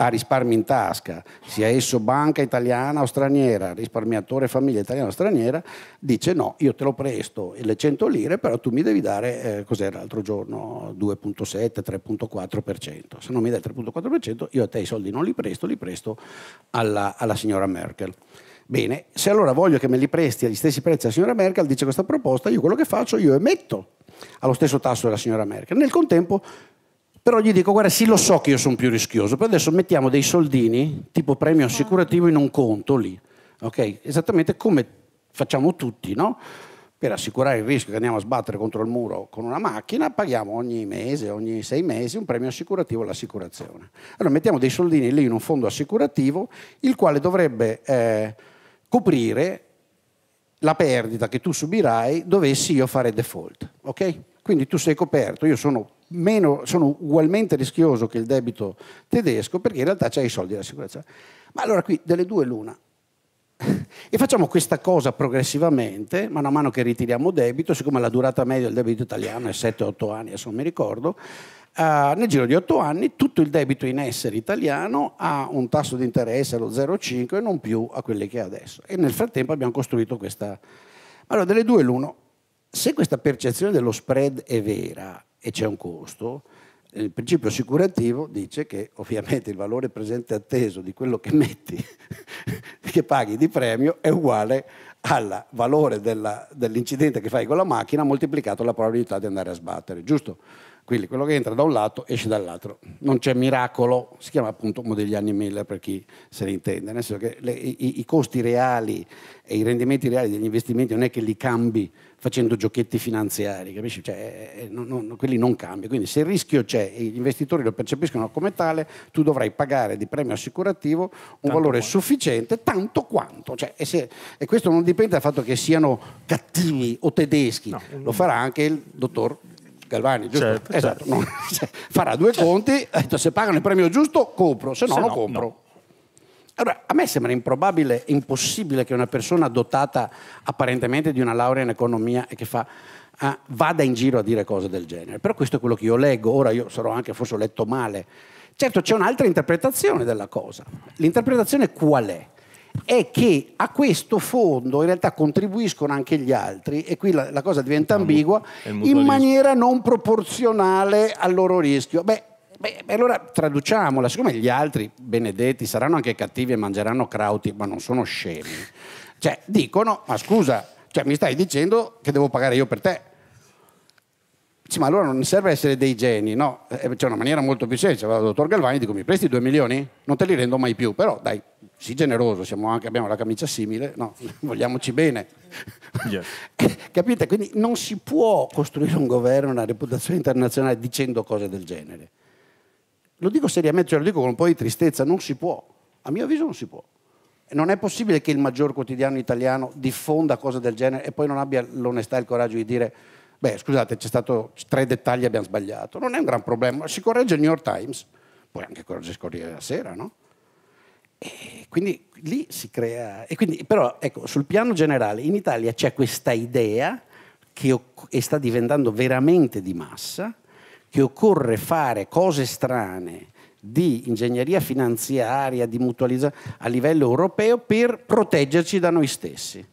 ha risparmi in tasca, sia esso banca italiana o straniera, risparmiatore famiglia italiana o straniera, dice no, io te lo presto le 100 lire, però tu mi devi dare, eh, cos'era l'altro giorno, 2.7, 3.4%. Se non mi dai 3.4%, io a te i soldi non li presto, li presto alla, alla signora Merkel. Bene, se allora voglio che me li presti agli stessi prezzi la signora Merkel, dice questa proposta, io quello che faccio, io emetto allo stesso tasso della signora Merkel. Nel contempo però gli dico, guarda, sì, lo so che io sono più rischioso, però adesso mettiamo dei soldini, tipo premio assicurativo, in un conto lì. Okay? Esattamente come facciamo tutti, no? per assicurare il rischio che andiamo a sbattere contro il muro con una macchina, paghiamo ogni mese, ogni sei mesi, un premio assicurativo all'assicurazione. Allora mettiamo dei soldini lì in un fondo assicurativo, il quale dovrebbe eh, coprire la perdita che tu subirai dovessi io fare default. Okay? Quindi tu sei coperto, io sono meno, sono ugualmente rischioso che il debito tedesco perché in realtà c'è i soldi della sicurezza. Ma allora qui delle due l'una. [LAUGHS] E facciamo questa cosa progressivamente, man mano che ritiriamo debito, siccome la durata media del debito italiano è 7-8 anni, adesso non mi ricordo, eh, nel giro di 8 anni tutto il debito in essere italiano ha un tasso di interesse allo 0,5 e non più a quelli che è adesso. E nel frattempo abbiamo costruito questa... Allora, delle due l'uno, se questa percezione dello spread è vera, e c'è un costo, il principio assicurativo dice che ovviamente il valore presente atteso di quello che metti, [LAUGHS] che paghi di premio, è uguale al valore dell'incidente che fai con la macchina moltiplicato la probabilità di andare a sbattere, giusto? Quindi quello che entra da un lato esce dall'altro. Non c'è miracolo, si chiama appunto uno degli anni 1000 per chi se ne intende, nel senso che le, i, i costi reali e i rendimenti reali degli investimenti non è che li cambi facendo giochetti finanziari, capisci? Cioè, non, eh, eh, non, quelli non cambiano. Quindi se il rischio c'è e gli investitori lo percepiscono come tale, tu dovrai pagare di premio assicurativo un tanto valore quanto. sufficiente, tanto quanto. Cioè, e, se, e, questo non dipende dal fatto che siano cattivi o tedeschi, no. lo farà anche il dottor Galvani, giusto? Certo, certo. esatto. Certo. [LAUGHS] farà due certo. conti, se pagano il premio giusto compro, se no se non no, compro. Allora, a me sembra improbabile, impossibile che una persona dotata apparentemente di una laurea in economia e che fa Ah, vada in giro a dire cose del genere. Però questo è quello che io leggo, ora io sarò anche forse ho letto male. Certo c'è un'altra interpretazione della cosa. L'interpretazione qual è? È che a questo fondo in realtà contribuiscono anche gli altri e qui la, la cosa diventa ambigua in maniera non proporzionale al loro rischio. Beh, Beh, allora traduciamola, siccome gli altri benedetti saranno anche cattivi e mangeranno krauti, ma non sono scemi, cioè dicono, ma scusa, cioè, mi stai dicendo che devo pagare io per te. Sì, ma allora non serve essere dei geni, no? Eh, eh, c'è una maniera molto più semplice. Vado dal dottor Galvani e dico: Mi presti due milioni? Non te li rendo mai più, però dai, sii generoso, anche, abbiamo la camicia simile, no? [LAUGHS] Vogliamoci bene. Yes. [LAUGHS] Capite? Quindi non si può costruire un governo, una reputazione internazionale dicendo cose del genere. Lo dico seriamente, cioè lo dico con un po' di tristezza, non si può, a mio avviso non si può. Non è possibile che il maggior quotidiano italiano diffonda cose del genere e poi non abbia l'onestà e il coraggio di dire beh scusate c'è stato tre dettagli abbiamo sbagliato, non è un gran problema, si corregge il New York Times, poi anche corregge il Corriere della Sera, no? E quindi lì si crea... Quindi, però ecco, sul piano generale in Italia c'è questa idea che sta diventando veramente di massa, che occorre fare cose strane di ingegneria finanziaria, di mutualizzazione a livello europeo per proteggerci da noi stessi.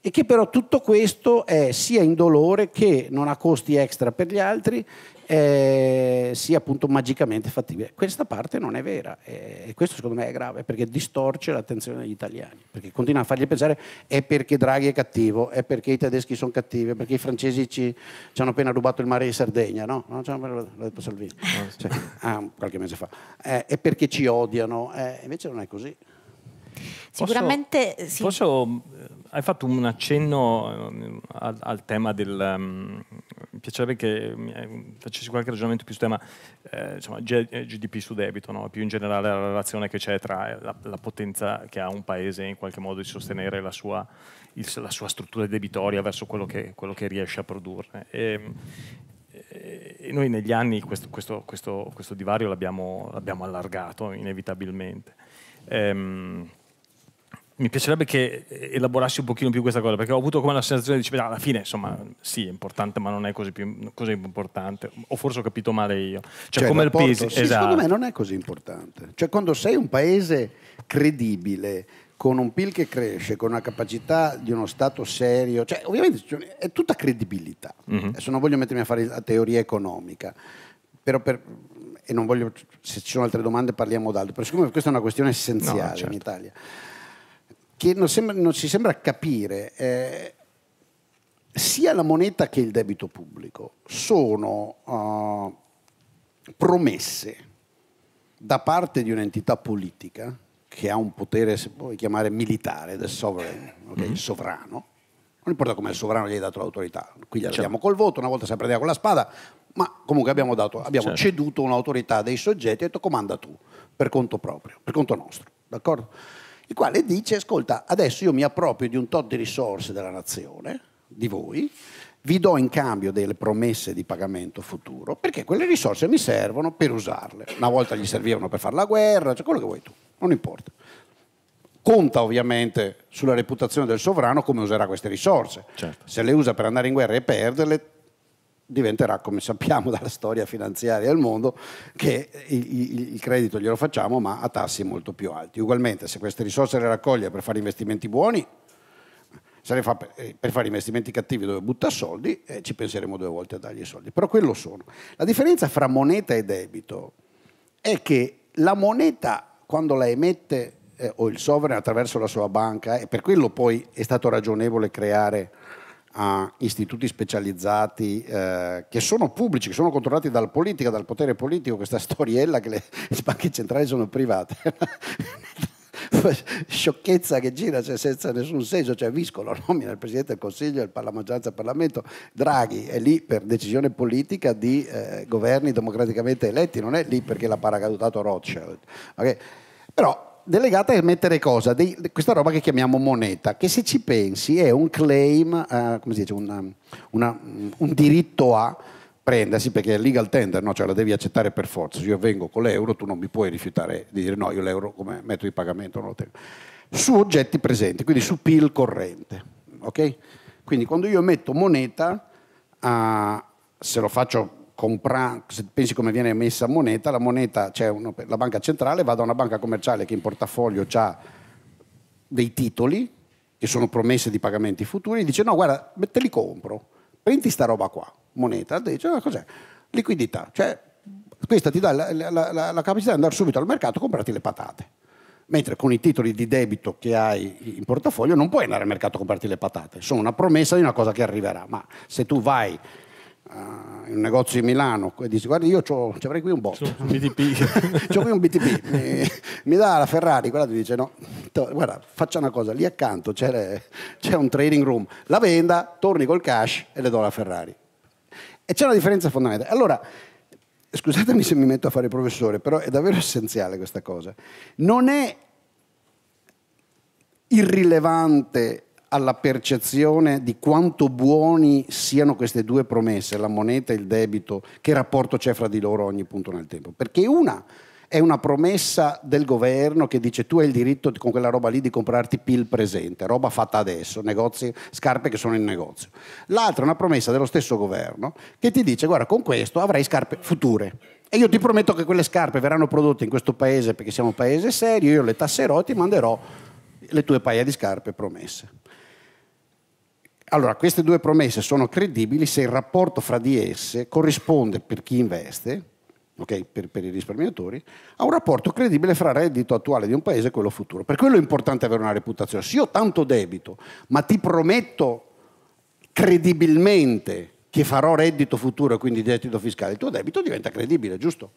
E che però tutto questo è sia indolore che non ha costi extra per gli altri eh, sia appunto magicamente fattibile. Questa parte non è vera eh, e questo secondo me è grave perché distorce l'attenzione degli italiani, perché continua a fargli pensare è perché Draghi è cattivo, è perché i tedeschi sono cattivi, è perché i francesi ci, ci, hanno appena rubato il mare di Sardegna, no? no l'ha detto Salvini ah, cioè, ah, qualche mese fa, eh, è perché ci odiano, eh, invece non è così. Sicuramente... Posso, sì. posso hai fatto un accenno eh, al, al tema del... Um, mi piacerebbe che eh, facessi qualche ragionamento più sul tema eh, insomma, GDP eh, su debito, no? più in generale la relazione che c'è tra la, la, potenza che ha un paese in qualche modo di sostenere la sua, il, la sua struttura debitoria verso quello che, quello che riesce a produrre. E, ehm, e noi negli anni questo, questo, questo, questo divario l'abbiamo, allargato inevitabilmente. Ehm, mi piacerebbe che eh, elaborassi un pochino più questa cosa, perché ho avuto come la sensazione di, dire, ah, alla fine, insomma, sì, è importante, ma non è così, più, così importante. O forse ho capito male io. Cioè, cioè come il rapporto, peso... Sì, esatto. Secondo me non è così importante. Cioè, quando sei un paese credibile, con un PIL che cresce, con una capacità di uno Stato serio, cioè, ovviamente è tutta credibilità. Mm-hmm. Adesso non voglio mettermi a fare la teoria economica, però per e non voglio, se ci sono altre domande parliamo d'altro, però siccome questa è una questione essenziale no, certo. in Italia che non, sembra, non si sembra capire, eh, sia la moneta che il debito pubblico sono uh, promesse da parte di un'entità politica che ha un potere, se vuoi chiamare militare, del sovereign, okay, mm-hmm. il sovrano, non importa come il sovrano gli hai dato l'autorità, qui gli certo. abbiamo col voto, una volta si prendeva con la spada, ma comunque abbiamo, dato, abbiamo certo. ceduto un'autorità dei soggetti e detto comanda tu, per conto proprio, per conto nostro, d'accordo? il quale dice, ascolta, adesso io mi approprio di un tot di risorse della nazione, di voi, vi do in cambio delle promesse di pagamento futuro, perché quelle risorse mi servono per usarle. Una volta gli servivano per fare la guerra, cioè quello che vuoi tu, non importa. Conta ovviamente sulla reputazione del sovrano come userà queste risorse. Certo. Se le usa per andare in guerra e perderle, diventerà, come sappiamo [LAUGHS] dalla storia finanziaria del mondo, che il, il, credito glielo facciamo ma a tassi molto più alti. Ugualmente, se queste risorse le raccoglie per fare investimenti buoni, se le fa eh, per, fare investimenti cattivi dove butta soldi, eh, ci penseremo due volte a dargli i soldi. Però quello sono. La differenza fra moneta e debito è che la moneta, quando la emette eh, o il sovereign attraverso la sua banca, e per quello poi è stato ragionevole creare a istituti specializzati eh, che sono pubblici, che sono controllati dalla politica, dal potere politico, questa [LAUGHS] storiella che le, le banche centrali sono private. [LAUGHS] sciocchezza che gira cioè, senza nessun senso, cioè Viscolo nomina il Presidente del Consiglio, il, la maggioranza del Parlamento, Draghi è lì per decisione politica di eh, governi democraticamente eletti, non è lì perché l'ha paracadutato Rothschild. Okay? Però delegata è mettere cosa? Dei, questa roba che chiamiamo moneta, che se ci pensi è un claim, uh, come si dice, una, una, un diritto a prendersi perché è legal tender, no? cioè la devi accettare per forza. Se io vengo con l'euro, tu non mi puoi rifiutare di dire no, io l'euro come metodo di pagamento non lo tengo. Su oggetti presenti, quindi su PIL corrente. Okay? Quindi quando io metto moneta, uh, se lo faccio compra, se pensi come viene messa moneta, la moneta c'è cioè la banca centrale, va da una banca commerciale che in portafoglio ha dei titoli che sono promesse di pagamenti futuri, e dice no guarda te li compro, prendi sta roba qua, moneta, dice no, ah, cos'è? Liquidità, cioè questa ti dà la, la, la, la capacità di andare subito al mercato e comprarti le patate mentre con i titoli di debito che hai in portafoglio non puoi andare al mercato a comprarti le patate, sono una promessa di una cosa che arriverà, ma se tu vai eh, in un negozio di Milano e dici guarda io ci avrei qui un botto c'ho BTP [LAUGHS] c'ho qui un BTP mi, mi, dà la Ferrari quella ti dice no guarda faccia una cosa lì accanto c'è, c'è un trading room la venda torni col cash e le do la Ferrari e c'è una differenza fondamentale allora scusatemi se mi metto a fare il professore però è davvero essenziale questa cosa non è irrilevante alla percezione di quanto buoni siano queste due promesse, la moneta e il debito, che rapporto c'è fra di loro a ogni punto nel tempo. Perché una è una promessa del governo che dice tu hai il diritto con quella roba lì di comprarti PIL presente, roba fatta adesso, negozi, scarpe che sono in negozio. L'altra è una promessa dello stesso governo che ti dice guarda con questo avrai scarpe future. E io ti prometto che quelle scarpe verranno prodotte in questo paese perché siamo un paese serio, io le tasserò e ti manderò le tue paia di scarpe promesse. Allora, queste due promesse sono credibili se il rapporto fra di esse corrisponde per chi investe, okay, per, per, i risparmiatori, a un rapporto credibile fra il reddito attuale di un paese e quello futuro. Per quello è importante avere una reputazione. Se io ho tanto debito, ma ti prometto credibilmente che farò reddito futuro e quindi reddito fiscale, il tuo debito diventa credibile, giusto?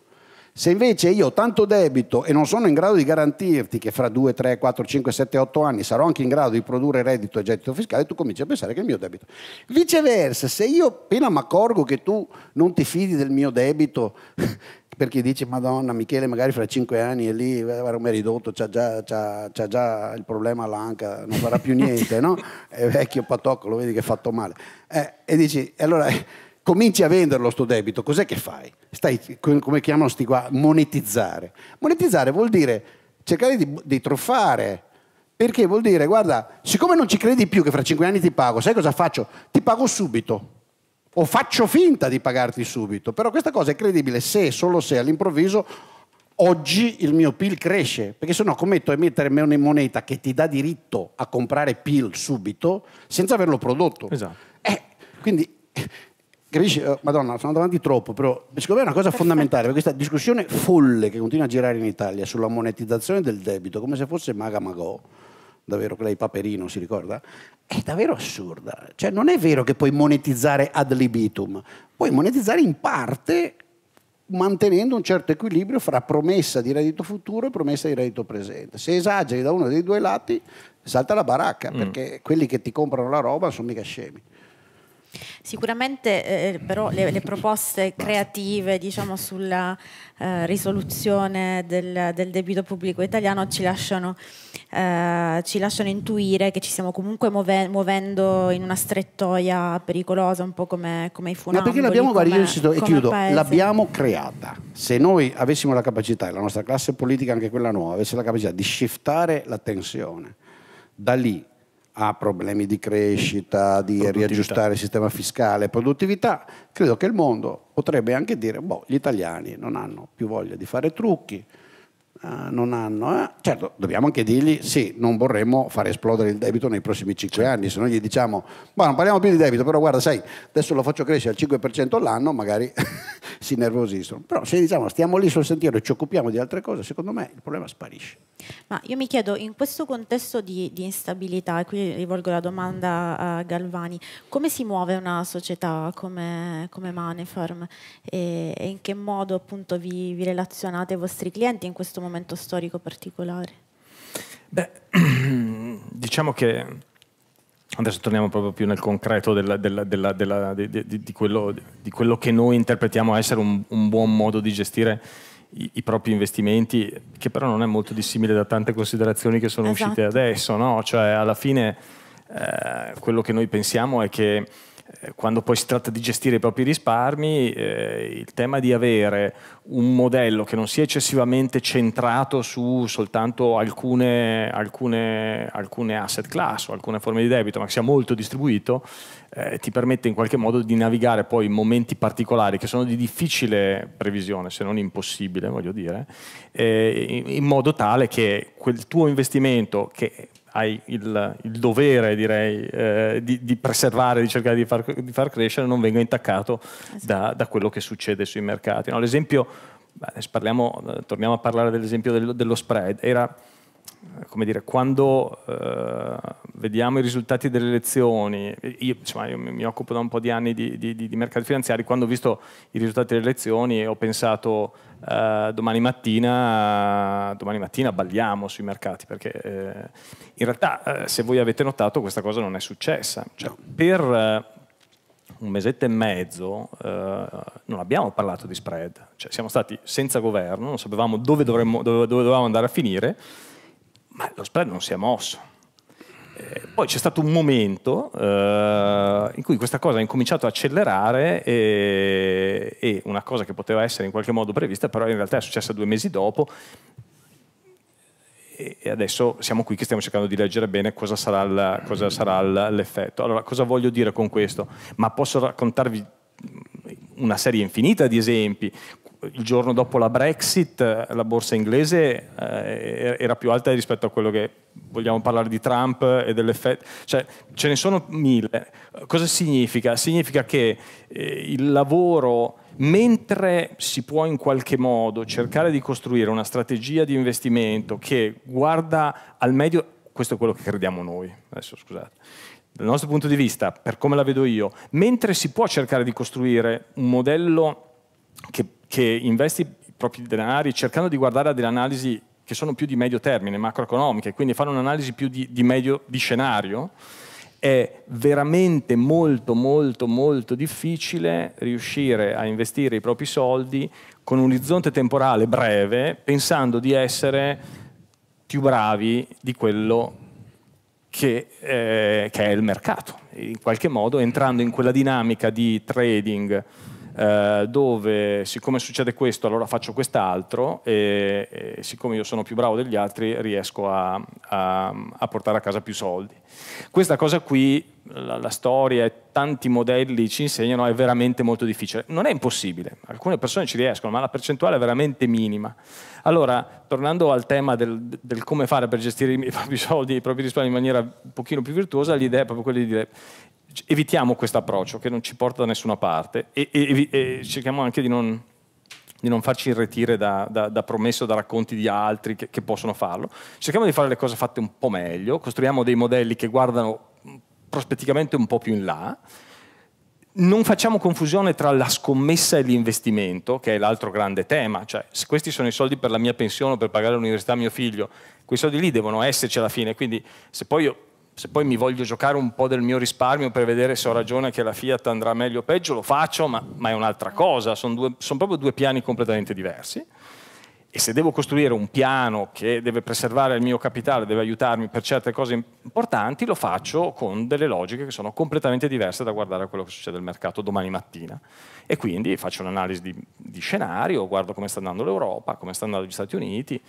Se invece io ho tanto debito e non sono in grado di garantirti che fra 2, 3, 4, 5, 7, 8 anni sarò anche in grado di produrre reddito e gettito fiscale, tu cominci a pensare che è il mio debito. Viceversa, se io appena mi accorgo che tu non ti fidi del mio debito, [LAUGHS] perché dici Madonna Michele magari fra 5 anni è lì, ormai è ridotto, c'ha già, c'ha, c'ha già, il problema all'anca, non farà più niente, no? [LAUGHS] È vecchio patocco, lo vedi che è fatto male. Eh, e dici, allora cominci a venderlo sto debito, cos'è che fai? Stai, come chiamano sti qua, monetizzare. Monetizzare vuol dire cercare di, di truffare, perché vuol dire, guarda, siccome non ci credi più che fra cinque anni ti pago, sai cosa faccio? Ti pago subito. O faccio finta di pagarti subito, però questa cosa è credibile se e solo se all'improvviso oggi il mio PIL cresce, perché se no commetto a emettere una moneta che ti dà diritto a comprare PIL subito senza averlo prodotto. Esatto. Eh, quindi Capisci? Eh, Madonna, sono avanti troppo, però secondo me è una cosa fondamentale, perché questa discussione folle che continua a girare in Italia sulla monetizzazione del debito, come se fosse Maga Magò, davvero lei di Paperino, si ricorda? È davvero assurda. Cioè non è vero che puoi monetizzare ad libitum, puoi monetizzare in parte mantenendo un certo equilibrio fra promessa di reddito futuro e promessa di reddito presente. Se esageri da uno dei due lati, salta la baracca, mm. perché quelli che ti comprano la roba sono mica scemi. Sicuramente eh, eh, però le, le, proposte creative diciamo, sulla eh, risoluzione del, del, debito pubblico italiano ci lasciano, eh, ci lasciano intuire che ci stiamo comunque muove, muovendo in una strettoia pericolosa, un po' come, come i funamboli. Ma perché l'abbiamo, come, io cito, e chiudo, paese. l'abbiamo creata. Se noi avessimo la capacità, e la nostra classe politica, anche quella nuova, avesse la capacità di shiftare la tensione da lì ha problemi di crescita, di riaggiustare il sistema fiscale, produttività, credo che il mondo potrebbe anche dire, boh, gli italiani non hanno più voglia di fare trucchi, Ah, non hanno. Eh? Certo, dobbiamo anche dirgli sì, non vorremmo far esplodere il debito nei prossimi 5 anni, se noi gli diciamo, ma non parliamo più di debito, però guarda, sai, adesso lo faccio crescere al 5% all'anno, magari [LAUGHS] si nervosiscono. Però se diciamo stiamo lì sul sentiero e ci occupiamo di altre cose, secondo me il problema sparisce. Ma io mi chiedo, in questo contesto di, di instabilità, e qui rivolgo la domanda a Galvani, come si muove una società come, come Manefarm e, e, in che modo appunto vi, vi relazionate ai vostri clienti in questo momento storico particolare? Beh, [CLEARS THROAT] diciamo che adesso torniamo proprio più nel concreto della, della, della, di, di, di, quello, di, quello, che noi interpretiamo essere un, un buon modo di gestire i, i, propri investimenti, che però non è molto dissimile da tante considerazioni che sono esatto. uscite adesso, no? Cioè, alla fine eh, quello che noi pensiamo è che eh, quando poi si tratta di gestire i propri risparmi, eh, il tema di avere un modello che non sia eccessivamente centrato su soltanto alcune, alcune, alcune asset class o alcune forme di debito, ma che sia molto distribuito, eh, ti permette in qualche modo di navigare poi in momenti particolari che sono di difficile previsione, se non impossibile, voglio dire, eh, in, in modo tale che quel tuo investimento che hai il, il dovere, direi, eh, di, di, preservare, di cercare di far, di far crescere, non venga intaccato esatto. da, da, quello che succede sui mercati. No, l'esempio, beh, parliamo, eh, torniamo a parlare dell'esempio dello, dello spread, era eh, come dire, quando eh, vediamo i risultati delle elezioni, io, insomma, io, mi occupo da un po' di anni di, di, di, mercati finanziari, quando ho visto i risultati delle elezioni ho pensato eh, domani, mattina, domani mattina balliamo sui mercati, perché eh, in realtà eh, se voi avete notato questa cosa non è successa. Cioè, per eh, un mesetto e mezzo non abbiamo parlato di spread, cioè, siamo stati senza governo, non sapevamo dove, dovremmo, dove, dove dovevamo andare a finire ma lo spread non si è mosso. Eh, poi c'è stato un momento eh, in cui questa cosa ha incominciato ad accelerare e, eh, e, una cosa che poteva essere in qualche modo prevista, però in realtà è successa due mesi dopo e, e adesso siamo qui che stiamo cercando di leggere bene cosa sarà, la, cosa sarà la, l'effetto. Allora, cosa voglio dire con questo? Ma posso raccontarvi una serie infinita di esempi, il giorno dopo la Brexit eh, la borsa inglese eh, era più alta rispetto a quello che vogliamo parlare di Trump e dell'effetto, cioè ce ne sono mille. Cosa significa? Significa che eh, il lavoro, mentre si può in qualche modo cercare di costruire una strategia di investimento che guarda al medio, questo è quello che crediamo noi, adesso scusate, dal nostro punto di vista, per come la vedo io, mentre si può cercare di costruire un modello che che investi i propri denari cercando di guardare a delle analisi che sono più di medio termine, macroeconomiche, quindi fanno un'analisi più di, di, medio, di scenario, è veramente molto molto molto difficile riuscire a investire i propri soldi con un orizzonte temporale breve pensando di essere più bravi di quello che, eh, che è il mercato, in qualche modo entrando in quella dinamica di trading eh, dove siccome succede questo allora faccio quest'altro e, e, siccome io sono più bravo degli altri riesco a, a, a portare a casa più soldi. Questa cosa qui, la, la storia e tanti modelli ci insegnano, è veramente molto difficile. Non è impossibile, alcune persone ci riescono, ma la percentuale è veramente minima. Allora, tornando al tema del, del come fare per gestire i [LAUGHS] propri soldi, i propri risparmi in maniera un pochino più virtuosa, l'idea è proprio quella di dire evitiamo questo approccio che non ci porta da nessuna parte e, e, e cerchiamo anche di non di non farci irretire da, da, da promesse o da racconti di altri che, che possono farlo. Cerchiamo di fare le cose fatte un po' meglio, costruiamo dei modelli che guardano prospetticamente un po' più in là. Non facciamo confusione tra la scommessa e l'investimento, che è l'altro grande tema, cioè se questi sono i soldi per la mia pensione, o per pagare l'università a mio figlio, quei soldi lì devono esserci alla fine, quindi se poi io se poi mi voglio giocare un po' del mio risparmio per vedere se ho ragione che la Fiat andrà meglio o peggio, lo faccio, ma, ma è un'altra cosa, sono, son proprio due piani completamente diversi. E se devo costruire un piano che deve preservare il mio capitale, deve aiutarmi per certe cose importanti, lo faccio con delle logiche che sono completamente diverse da guardare a quello che succede al mercato domani mattina. E quindi faccio un'analisi di, di scenario, guardo come sta andando l'Europa, come stanno andando gli Stati Uniti,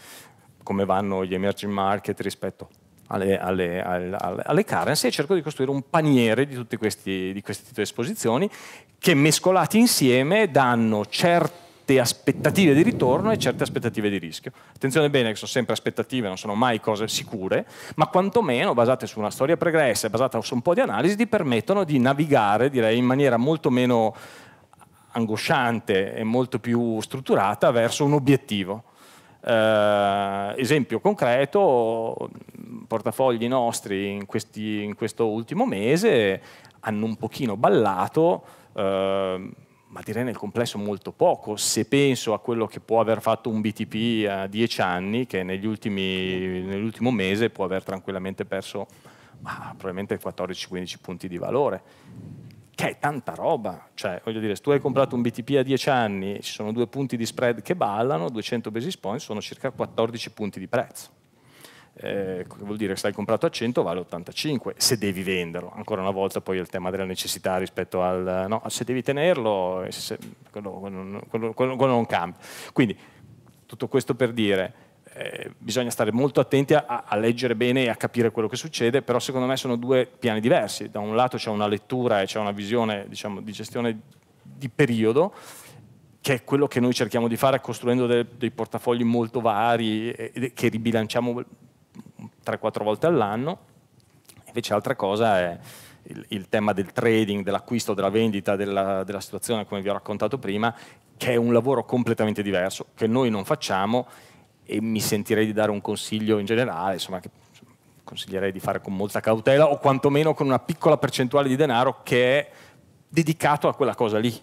come vanno gli emerging market rispetto alle, alle, alle, alle currency e cerco di costruire un paniere di tutti questi, di questi tipi di esposizioni che mescolati insieme danno certe aspettative di ritorno e certe aspettative di rischio. Attenzione bene che sono sempre aspettative, non sono mai cose sicure, ma quantomeno basate su una storia pregressa e basata su un po' di analisi ti permettono di navigare, direi, in maniera molto meno angosciante e molto più strutturata verso un obiettivo. Eh, esempio concreto, portafogli nostri in, questi, in, questo ultimo mese hanno un pochino ballato, eh, ma direi nel complesso molto poco, se penso a quello che può aver fatto un BTP a 10 anni, che negli ultimi, nell'ultimo mese può aver tranquillamente perso ma, probabilmente 14-15 punti di valore che è tanta roba, cioè voglio dire, se tu hai comprato un BTP a 10 anni, ci sono due punti di spread che ballano, 200 basis points sono circa 14 punti di prezzo. Eh, vuol dire che se hai comprato a 100 vale 85 se devi venderlo ancora una volta poi il tema della necessità rispetto al no, se devi tenerlo eh, se, quello, quello, quello, quello non cambia quindi tutto questo per dire eh, bisogna stare molto attenti a, a, leggere bene e a capire quello che succede, però secondo me sono due piani diversi. Da un lato c'è una lettura e c'è una visione diciamo, di gestione di periodo, che è quello che noi cerchiamo di fare costruendo dei, dei portafogli molto vari e, che ribilanciamo 3-4 volte all'anno. Invece l'altra cosa è il, il, tema del trading, dell'acquisto, della vendita, della, della situazione, come vi ho raccontato prima, che è un lavoro completamente diverso, che noi non facciamo e mi sentirei di dare un consiglio in generale, insomma, che consiglierei di fare con molta cautela o quantomeno con una piccola percentuale di denaro che è dedicato a quella cosa lì.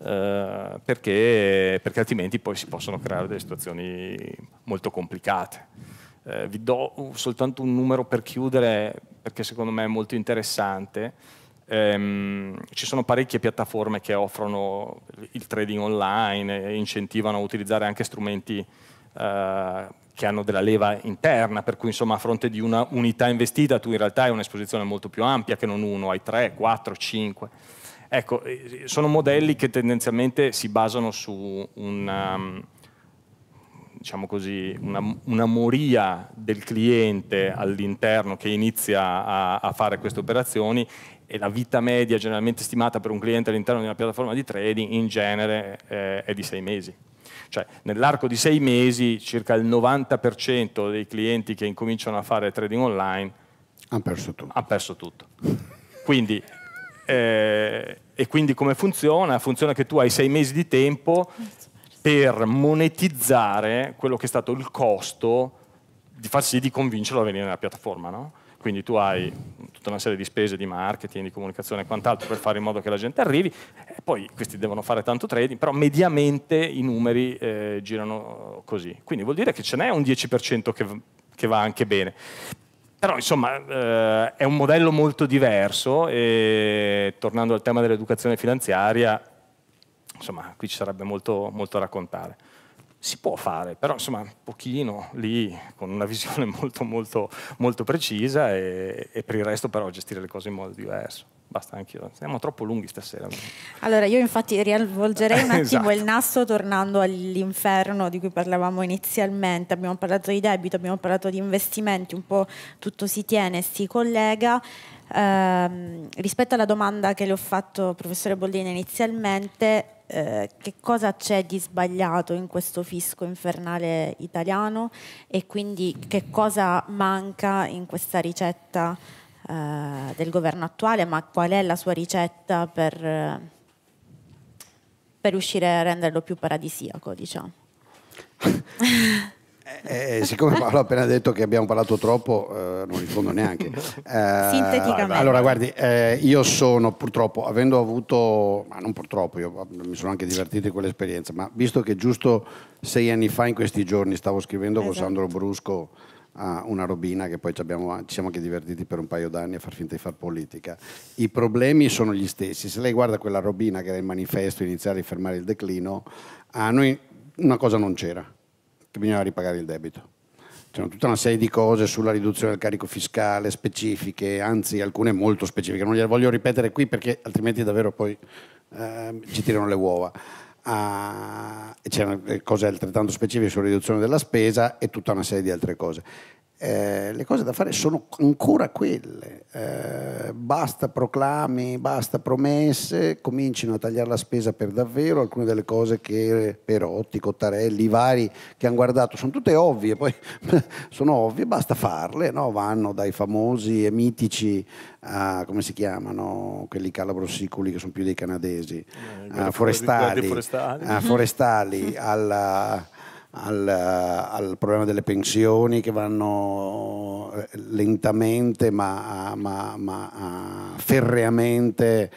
Eh, perché, perché, altrimenti poi si possono creare delle situazioni molto complicate. Eh, vi do soltanto un numero per chiudere, perché secondo me è molto interessante. Eh, ci sono parecchie piattaforme che offrono il trading online e incentivano a utilizzare anche strumenti eh, che hanno della leva interna, per cui insomma a fronte di una unità investita tu in realtà hai un'esposizione molto più ampia che non uno, hai 3, 4, 5. Ecco, eh, sono modelli che tendenzialmente si basano su una, um, diciamo così, una, una moria del cliente all'interno che inizia a, a fare queste operazioni e la vita media generalmente stimata per un cliente all'interno di una piattaforma di trading in genere eh, è di sei mesi. Cioè, nell'arco di sei mesi circa il 90% dei clienti che incominciano a fare trading online hanno perso tutto. Ha perso tutto. Quindi, eh, e quindi come funziona? Funziona che tu hai sei mesi di tempo per monetizzare quello che è stato il costo di far sì di convincerlo a venire nella piattaforma. No? Quindi tu hai tutta una serie di spese di marketing, di comunicazione e quant'altro per fare in modo che la gente arrivi, e eh, poi questi devono fare tanto trading, però mediamente i numeri eh, girano così. Quindi vuol dire che ce n'è un 10% che, che va anche bene. Però insomma eh, è un modello molto diverso e tornando al tema dell'educazione finanziaria, insomma qui ci sarebbe molto, molto da raccontare si può fare, però insomma un pochino lì con una [LAUGHS] visione molto molto, molto precisa e, e per il resto però gestire le cose in modo diverso. Basta anche io, siamo troppo lunghi stasera. Allora io infatti rivolgerei un [LAUGHS] attimo esatto. il nastro tornando all'inferno di cui parlavamo inizialmente, abbiamo parlato di debito, abbiamo parlato di investimenti, un po' tutto si tiene, si collega. Eh, rispetto alla domanda che le ho fatto professore Bollina inizialmente, eh, che cosa c'è di sbagliato in questo fisco infernale italiano e quindi che cosa manca in questa ricetta eh, del governo attuale, ma qual è la sua ricetta per, per riuscire a renderlo più paradisiaco, diciamo. [LAUGHS] Eh, eh, siccome Paolo ha appena detto che abbiamo parlato troppo, eh, non rispondo neanche. [LAUGHS] Eh, Sinteticamente. Allora, guardi, eh, io sono purtroppo, avendo avuto, ma non purtroppo, io eh, mi sono anche divertito in quell'esperienza, ma visto che giusto sei anni fa in questi giorni stavo scrivendo esatto. con Sandro Brusco una robina che poi ci, abbiamo, ci, siamo anche divertiti per un paio d'anni a far finta di far politica. I problemi sono gli stessi. Se lei guarda quella robina che era il manifesto iniziale di fermare il declino, a noi una cosa non c'era che bisognava ripagare il debito. C'erano tutta una serie di cose sulla riduzione del carico fiscale specifiche, anzi alcune molto specifiche, non le voglio ripetere qui perché altrimenti davvero poi eh, ci tirano le uova. Ah, c'erano eh, cose altrettanto specifiche sulla riduzione della spesa e tutta una serie di altre cose. Eh, le cose da fare sono ancora quelle. Eh, basta proclami, basta promesse, cominciano a tagliare la spesa per davvero. Alcune delle cose che Perotti, Cottarelli, i vari che hanno guardato sono tutte ovvie, poi [LAUGHS] sono ovvie, basta farle. No? Vanno dai famosi e mitici a come si chiamano quelli calabrossiculi che sono più dei canadesi, eh, a forestali, a forestali alla al, al, problema delle pensioni che vanno eh, lentamente ma, ma, ma ferreamente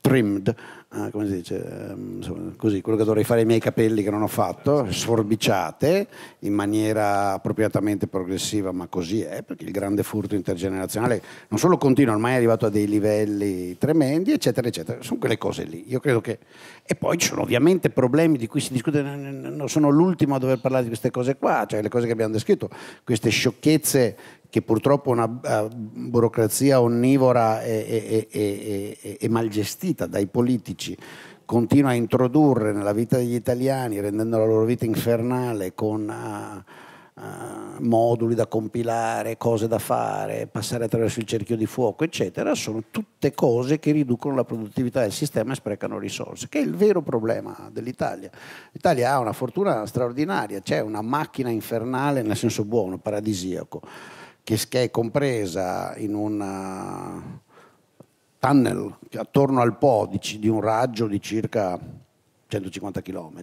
trimmed Ah, come si dice, ehm, insomma, così, quello che dovrei fare ai miei capelli che non ho fatto, sforbiciate in maniera appropriatamente progressiva, ma così è, perché il grande furto intergenerazionale non solo continua, ormai è arrivato a dei livelli tremendi, eccetera, eccetera. Sono quelle cose lì. Io credo che... E poi ci sono ovviamente problemi di cui si discute, non sono l'ultimo a dover parlare di queste cose qua, cioè le cose che abbiamo descritto, queste sciocchezze che purtroppo una uh, burocrazia onnivora e, e, e, e malgestita dai politici continua a introdurre nella vita degli italiani, rendendo la loro vita infernale con uh, uh, moduli da compilare, cose da fare, passare attraverso il cerchio di fuoco, eccetera, sono tutte cose che riducono la produttività del sistema e sprecano risorse, che è il vero problema dell'Italia. L'Italia ha una fortuna straordinaria, c'è una macchina infernale nel senso buono, paradisiaco che, è compresa in un eh, tunnel attorno al Po di, un raggio di circa 150 km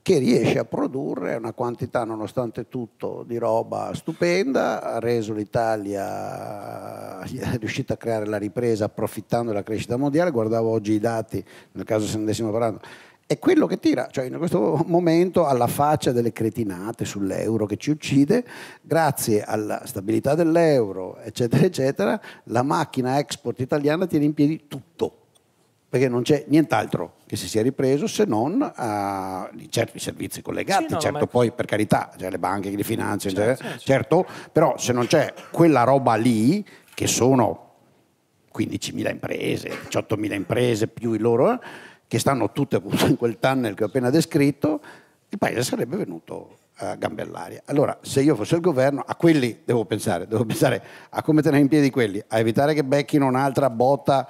che riesce a produrre una quantità, nonostante tutto, di roba stupenda, ha reso l'Italia, eh, è riuscita a creare la ripresa approfittando della crescita mondiale, guardavo oggi i dati, nel caso se ne andessimo parlando, è quello che tira, cioè in questo momento alla faccia delle cretinate sull'euro che ci uccide, grazie alla stabilità dell'euro, eccetera, eccetera, la macchina export italiana tiene in piedi tutto, perché non c'è nient'altro che si sia ripreso se non a ah, certi servizi collegati, sì, no, certo poi per carità, cioè le banche che li finanziano, certo, certo, certo, certo, però se non c'è quella roba lì, che sono 15.000 imprese, 18.000 imprese più i loro che stanno tutte appunto in quel tunnel che ho appena descritto, il paese sarebbe venuto a gambe all'aria. Allora, se io fossi il governo, a quelli devo pensare, devo pensare a come tenere in piedi quelli, a evitare che becchino un'altra botta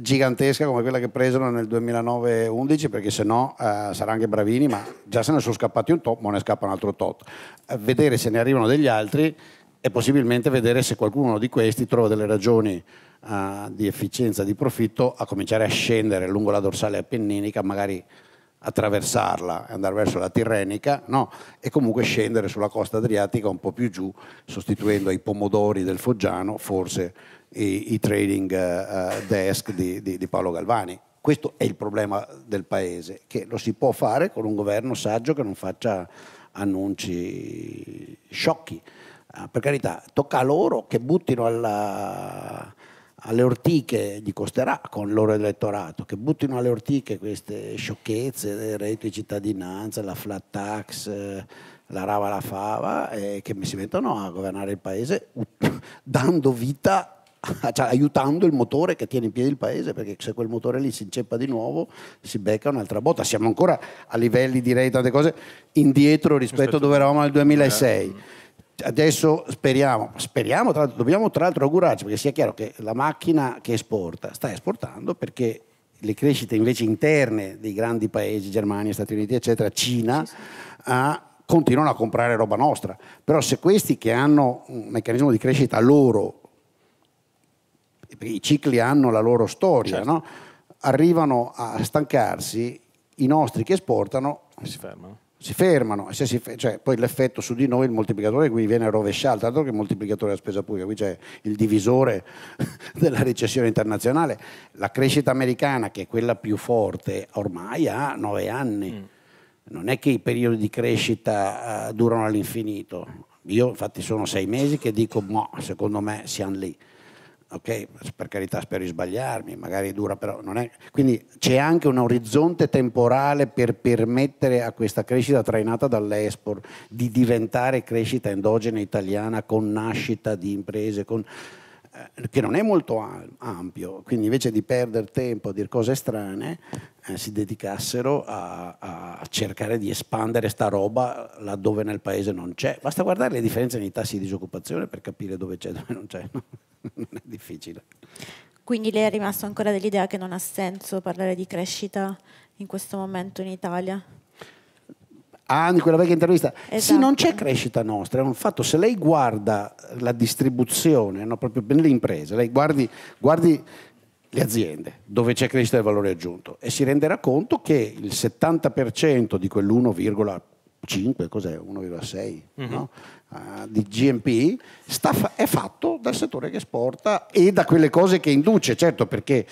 gigantesca come quella che presero nel 2009-11, perché se no eh, saranno anche bravini, ma già se ne sono scappati un tot, ma ne scappa un altro tot. A eh, vedere se ne arrivano degli altri e possibilmente vedere se qualcuno di questi trova delle ragioni uh, di efficienza, di profitto, a cominciare a scendere lungo la dorsale appenninica, magari attraversarla e andare verso la Tirrenica, no? e comunque scendere sulla costa adriatica un po' più giù, sostituendo ai pomodori del Foggiano forse i, i trading uh, desk di, di, di Paolo Galvani. Questo è il problema del paese, che lo si può fare con un governo saggio che non faccia annunci sciocchi. Ah, per carità, tocca a loro che buttino alla, alle ortiche gli costerà con il loro elettorato, che buttino alle ortiche queste sciocchezze del reddito di cittadinanza, la flat tax, eh, la rava la fava, e che si mettono a governare il paese [LAUGHS] dando vita cioè, aiutando il motore che tiene in piedi il paese, perché se quel motore lì si inceppa di nuovo, si becca un'altra botta. Siamo ancora a livelli, direi, tante cose indietro rispetto a dove eravamo nel 2006. Adesso speriamo, speriamo tra dobbiamo tra l'altro augurarci, perché sia chiaro che la macchina che esporta sta esportando perché le crescite invece interne dei grandi paesi, Germania, Stati Uniti, eccetera, Cina, sì, sì. Uh, continuano a comprare roba nostra. Però se questi che hanno un meccanismo di crescita loro, i cicli hanno la loro storia, certo. no? arrivano a stancarsi, i nostri che esportano si fermano si fermano, si fe cioè, poi l'effetto su di noi, il moltiplicatore qui viene rovesciato, tanto che il moltiplicatore della spesa pubblica, qui c'è il divisore [LAUGHS] della recessione internazionale, la crescita americana che è quella più forte ormai ha nove anni, mm. non è che i periodi di crescita uh, durano all'infinito, io infatti sono sei mesi che dico, ma secondo me siamo lì ok? Per carità spero di sbagliarmi, magari dura però non è... Quindi c'è anche un orizzonte temporale per permettere a questa crescita trainata dall'export di diventare crescita endogena italiana con nascita di imprese, con eh, che non è molto ampio, quindi invece di perdere tempo a dire cose strane, eh, si dedicassero a, a, cercare di espandere sta roba laddove nel paese non c'è. Basta guardare le differenze nei tassi di disoccupazione per capire dove c'è e dove non c'è, no? [LAUGHS] non è difficile. Quindi lei è rimasto ancora dell'idea che non ha senso parlare di crescita in questo momento in Italia? Ah, di quella vecchia intervista. Esatto. Sì, non c'è crescita nostra, è un fatto. Se lei guarda la distribuzione, no, proprio nelle imprese, lei guardi, guardi le aziende dove c'è crescita del valore aggiunto e si renderà conto che il 70% di quell'1,5, cos'è? 1,6 mm-hmm. no? uh, di GMP fa- è fatto dal settore che esporta e da quelle cose che induce, certo perché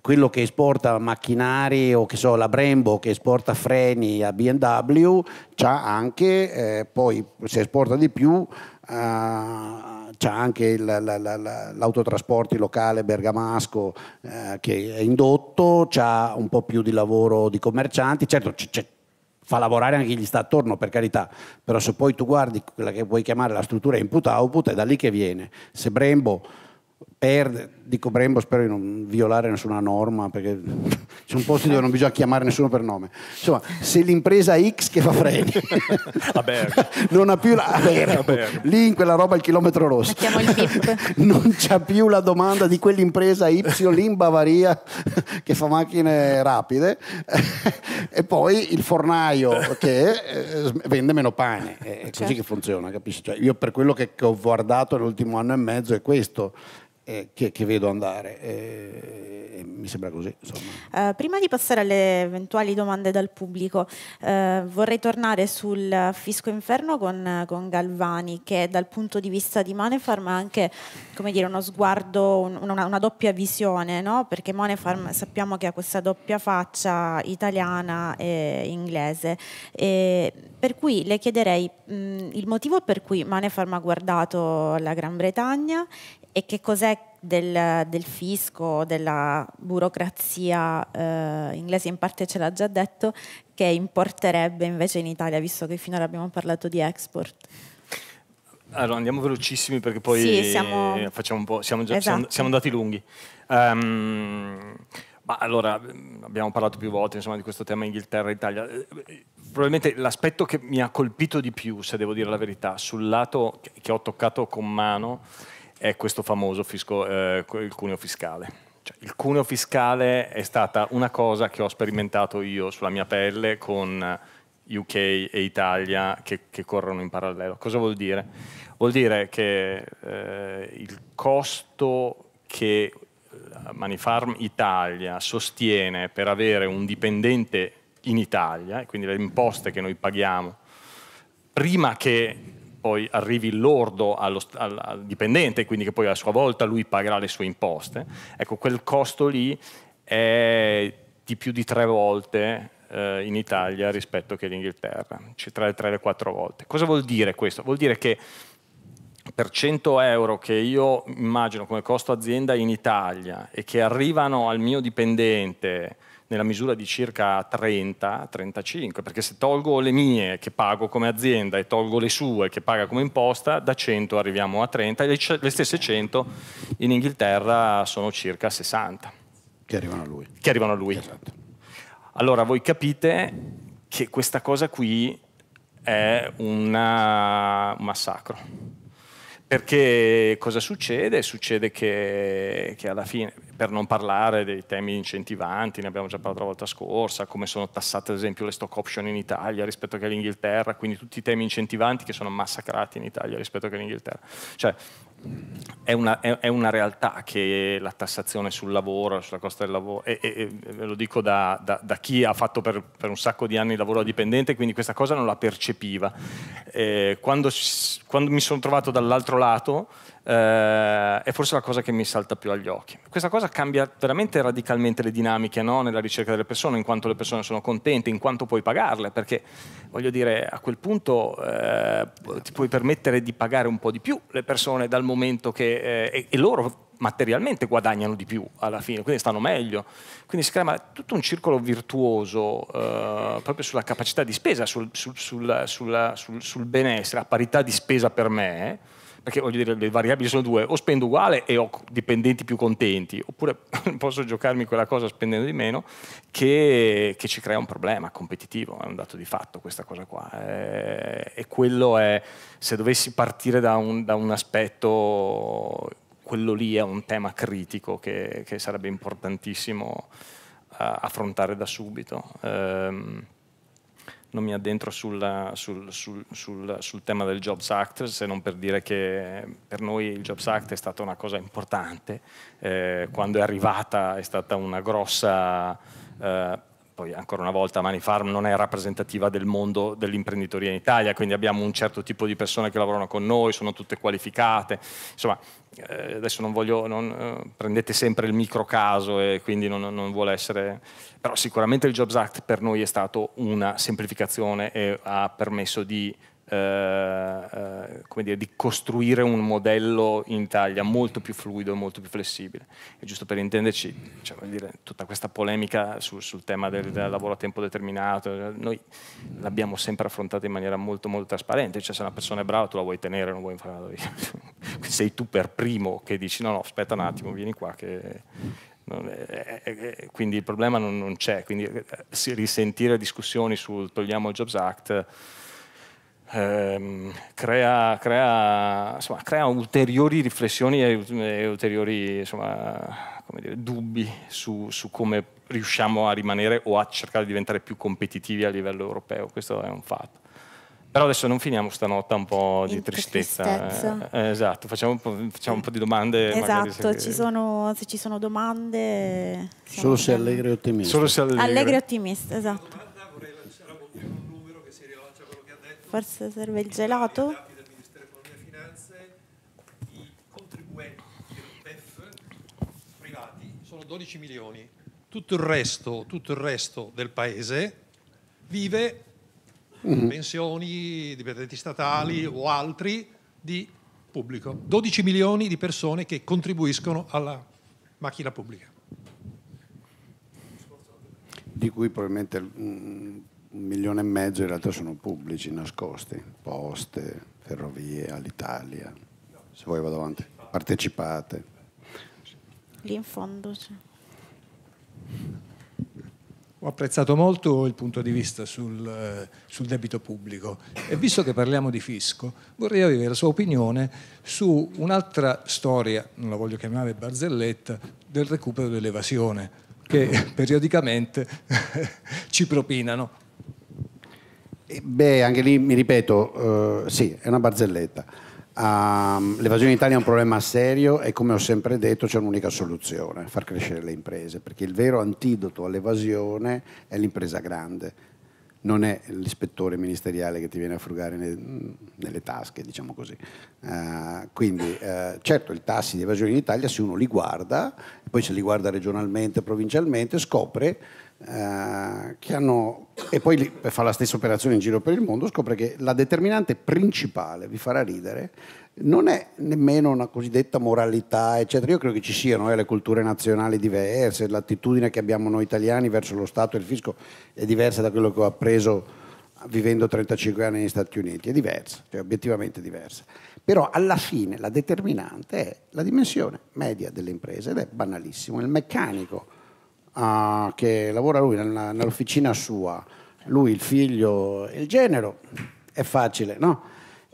quello che esporta macchinari o che so, la Brembo che esporta freni a BMW, c'ha anche, eh, poi se esporta di più, Uh, eh, c'è anche il, la, la, la, l'autotrasporti locale bergamasco uh, che è indotto, c'ha un po' più di lavoro di commercianti, certo c- c- fa lavorare anche chi gli sta attorno per carità, però se poi tu guardi quella che puoi chiamare la struttura input-output è da lì che viene. Se Brembo perde, dico Brembo, spero di non violare nessuna norma, perché c'è un posto dove non bisogna chiamare nessuno per nome. Insomma, se l'impresa X che fa freni [LAUGHS] [LAUGHS] non ha più la Berg, lì in quella roba il chilometro rosso, il [LAUGHS] non c'è più la domanda di quell'impresa Y lì in Bavaria che fa macchine rapide, e poi il fornaio che eh, vende meno pane. È così certo. che funziona, capisci? Cioè, io per quello che ho guardato nell'ultimo anno e mezzo è questo eh, che, che, vedo andare. Eh, mi sembra così. Uh, prima di passare alle eventuali domande dal pubblico, uh, vorrei tornare sul fisco inferno con, con, Galvani, che dal punto di vista di Manefarm ha anche dire, uno sguardo, un, una, una, doppia visione, no? perché Manefarm sappiamo che ha questa doppia faccia italiana e inglese. E per cui le chiederei mh, mm, il motivo per cui Manefarm ha guardato la Gran Bretagna e che cos'è del, del, fisco, della burocrazia eh, inglese in parte ce l'ha già detto, che importerebbe invece in Italia, visto che finora abbiamo parlato di export. Allora andiamo velocissimi perché poi sì, siamo... facciamo un po', siamo, già, esatto. siamo, siamo andati lunghi. Um, allora, abbiamo parlato più volte insomma, di questo tema Inghilterra-Italia. Probabilmente l'aspetto che mi ha colpito di più, se devo dire la verità, sul lato che ho toccato con mano, è questo famoso fisco, eh, il cuneo fiscale. Cioè, il cuneo fiscale è stata una cosa che ho sperimentato io sulla mia pelle con UK e Italia che, che corrono in parallelo. Cosa vuol dire? Vuol dire che eh, il costo che eh, Manifarm Italia sostiene per avere un dipendente in Italia, quindi le imposte che noi paghiamo, prima che poi arrivi il lordo allo, al, al, dipendente, quindi che poi a sua volta lui pagherà le sue imposte, ecco quel costo lì è di più di tre volte eh, in Italia rispetto che in Inghilterra, cioè tra le tre e le quattro volte. Cosa vuol dire questo? Vuol dire che per 100 euro che io immagino come costo azienda in Italia e che arrivano al mio dipendente nella misura di circa 30-35, perché se tolgo le mie che pago come azienda e tolgo le sue che paga come imposta, da 100 arriviamo a 30 e le stesse 100 in Inghilterra sono circa 60. Che arrivano a lui. Che arrivano a lui. Esatto. Allora voi capite che questa cosa qui è una, un massacro. Perché cosa succede? Succede che, che alla fine per non parlare dei temi incentivanti, ne abbiamo già parlato la volta scorsa, come sono tassate ad esempio le stock option in Italia rispetto che all'Inghilterra, quindi tutti i temi incentivanti che sono massacrati in Italia rispetto che all'Inghilterra. Cioè, è una, è, è una, realtà che la tassazione sul lavoro, sulla costa del lavoro, e, e, e ve lo dico da, da, da chi ha fatto per, per, un sacco di anni il lavoro a dipendente, quindi questa cosa non la percepiva. Eh, quando, quando mi sono trovato dall'altro lato, eh, è forse la cosa che mi salta più agli occhi. Questa cosa cambia veramente radicalmente le dinamiche no? nella ricerca delle persone, in quanto le persone sono contente, in quanto puoi pagarle, perché voglio dire, a quel punto eh, ti puoi permettere di pagare un po' di più le persone dal momento che... Eh, e, e loro materialmente guadagnano di più alla fine, quindi stanno meglio. Quindi si crea tutto un circolo virtuoso eh, proprio sulla capacità di spesa, sul, sul, sul, sul benessere, a parità di spesa per me perché voglio dire, le variabili sono due, o spendo uguale e ho dipendenti più contenti, oppure [LAUGHS] posso giocarmi quella cosa spendendo di meno, che, che ci crea un problema competitivo, è un dato di fatto questa cosa qua. Eh, e quello è, se dovessi partire da un, da un aspetto, quello lì è un tema critico che, che sarebbe importantissimo eh, affrontare da subito. Eh, non mi addentro sulla, sul, sul, sul, sul, tema del Jobs Act, se non per dire che per noi il Jobs Act è stata una cosa importante, eh, quando è arrivata è stata una grossa... Eh, poi ancora una volta Manifarm non è rappresentativa del mondo dell'imprenditoria in Italia, quindi abbiamo un certo tipo di persone che lavorano con noi, sono tutte qualificate, insomma eh, adesso non voglio, non, eh, prendete sempre il micro caso e quindi non, non, vuole essere, però sicuramente il Jobs Act per noi è stato una semplificazione e ha permesso di eh, eh dire, di costruire un modello in Italia molto più fluido e molto più flessibile. E giusto per intenderci, cioè, dire, tutta questa polemica sul, sul tema del, del, lavoro a tempo determinato, noi l'abbiamo sempre affrontata in maniera molto, molto trasparente, cioè se una persona è brava tu la vuoi tenere, non vuoi infarla [LAUGHS] Sei tu per primo che dici no, no, aspetta un attimo, vieni qua che... quindi il problema non, non c'è, quindi eh, risentire discussioni sul togliamo il Jobs Act ehm, crea, crea, insomma, crea, ulteriori riflessioni e, e ulteriori insomma, dire, dubbi su, su, come riusciamo a rimanere o a cercare di diventare più competitivi a livello europeo, questo è un fatto. Però adesso non finiamo stanotte un po' di tristezza. tristezza. Eh, esatto, facciamo un, po', facciamo un po', di domande. Esatto, se... Ci sono, se ci sono domande... Solo se allegri e ottimista. Solo se allegri e ottimista, esatto. Forse serve il gelato? Sono 12 milioni. Tutto il resto, tutto il resto del paese vive mm. pensioni, dipendenti statali mm. o altri di pubblico. 12 milioni di persone che contribuiscono alla macchina pubblica. Di cui probabilmente mm, un milione e mezzo in realtà sono pubblici, nascosti, poste, ferrovie, all'Italia, se voi vado avanti, partecipate. Lì in fondo sì. Ho apprezzato molto il punto di vista sul, eh, sul, debito pubblico e visto che parliamo di fisco vorrei avere la sua opinione su un'altra storia, non la voglio chiamare barzelletta, del recupero dell'evasione che periodicamente [LAUGHS] ci propinano Beh, anche lì mi ripeto, eh, sì, è una barzelletta. Um, l'evasione in Italia è un problema serio e come ho sempre detto c'è un'unica soluzione, far crescere le imprese, perché il vero antidoto all'evasione è l'impresa grande, non è l'ispettore ministeriale che ti viene a frugare ne, nelle tasche, diciamo così. Uh, quindi uh, certo i tassi di evasione in Italia se uno li guarda, poi se li guarda regionalmente, provincialmente, scopre eh, che hanno, e poi fa la stessa operazione in giro per il mondo, scopre che la determinante principale, vi farà ridere, non è nemmeno una cosiddetta moralità, eccetera. Io credo che ci siano eh, le culture nazionali diverse, l'attitudine che abbiamo noi italiani verso lo Stato e il fisco è diversa da quello che ho appreso vivendo 35 anni negli Stati Uniti, è diversa, cioè obiettivamente diversa. Però alla fine la determinante è la dimensione media delle imprese ed è banalissimo, il meccanico uh, che lavora lui nella, nell'officina sua, lui, il figlio e il genero, è facile, no?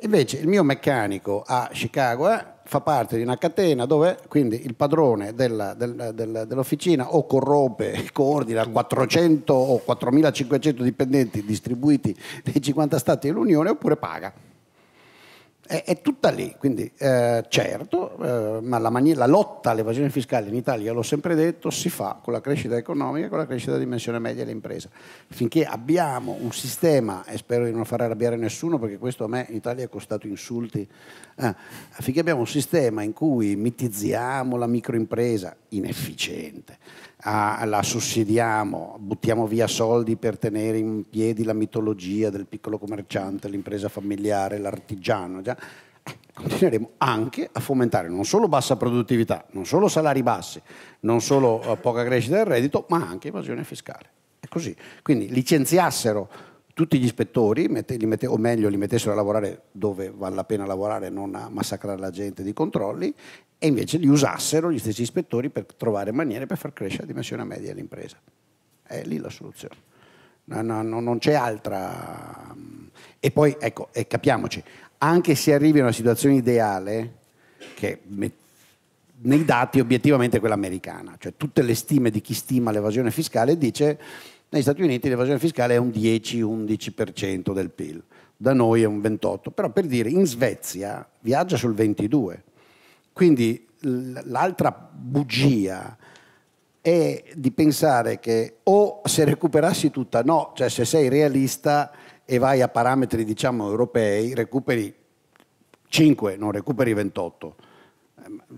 Invece il mio meccanico a Chicago eh, fa parte di una catena dove quindi il padrone della, del, del, dell'officina o corrompe, coordina 400 o 4500 dipendenti distribuiti nei 50 stati dell'Unione oppure paga. È, è tutta lì, quindi eh, certo, eh, ma la, mani- la, lotta all'evasione fiscale in Italia, l'ho sempre detto, si fa con la crescita economica e con la crescita di dimensione media dell'impresa. Finché abbiamo un sistema, e spero di non far arrabbiare nessuno perché questo a me in Italia è costato insulti, eh, finché abbiamo un sistema in cui mitizziamo la microimpresa inefficiente, a, la sussidiamo, buttiamo via soldi per tenere in piedi la mitologia del piccolo commerciante, l'impresa familiare, l'artigiano, già, continueremo anche a fomentare non solo bassa produttività, non solo salari bassi, non solo eh, poca crescita del reddito, ma anche evasione fiscale. È così. Quindi licenziassero tutti gli ispettori, mette, mette, o meglio li mettessero a lavorare dove vale la pena lavorare, non a massacrare la gente di controlli, e invece li usassero gli stessi ispettori per trovare maniere per far crescere la dimensione media dell'impresa. È lì la soluzione. No, no, no, non c'è altra. E poi, ecco, e capiamoci, anche se arrivi a una situazione ideale, che nei dati obiettivamente quella americana, cioè tutte le stime di chi stima l'evasione fiscale dice negli Stati Uniti l'evasione fiscale è un 10-11% del PIL, da noi è un 28%, però per dire in Svezia viaggia sul 22%, quindi l'altra bugia è di pensare che o se recuperassi tutta, no, cioè se sei realista e vai a parametri diciamo europei, recuperi 5, non recuperi 28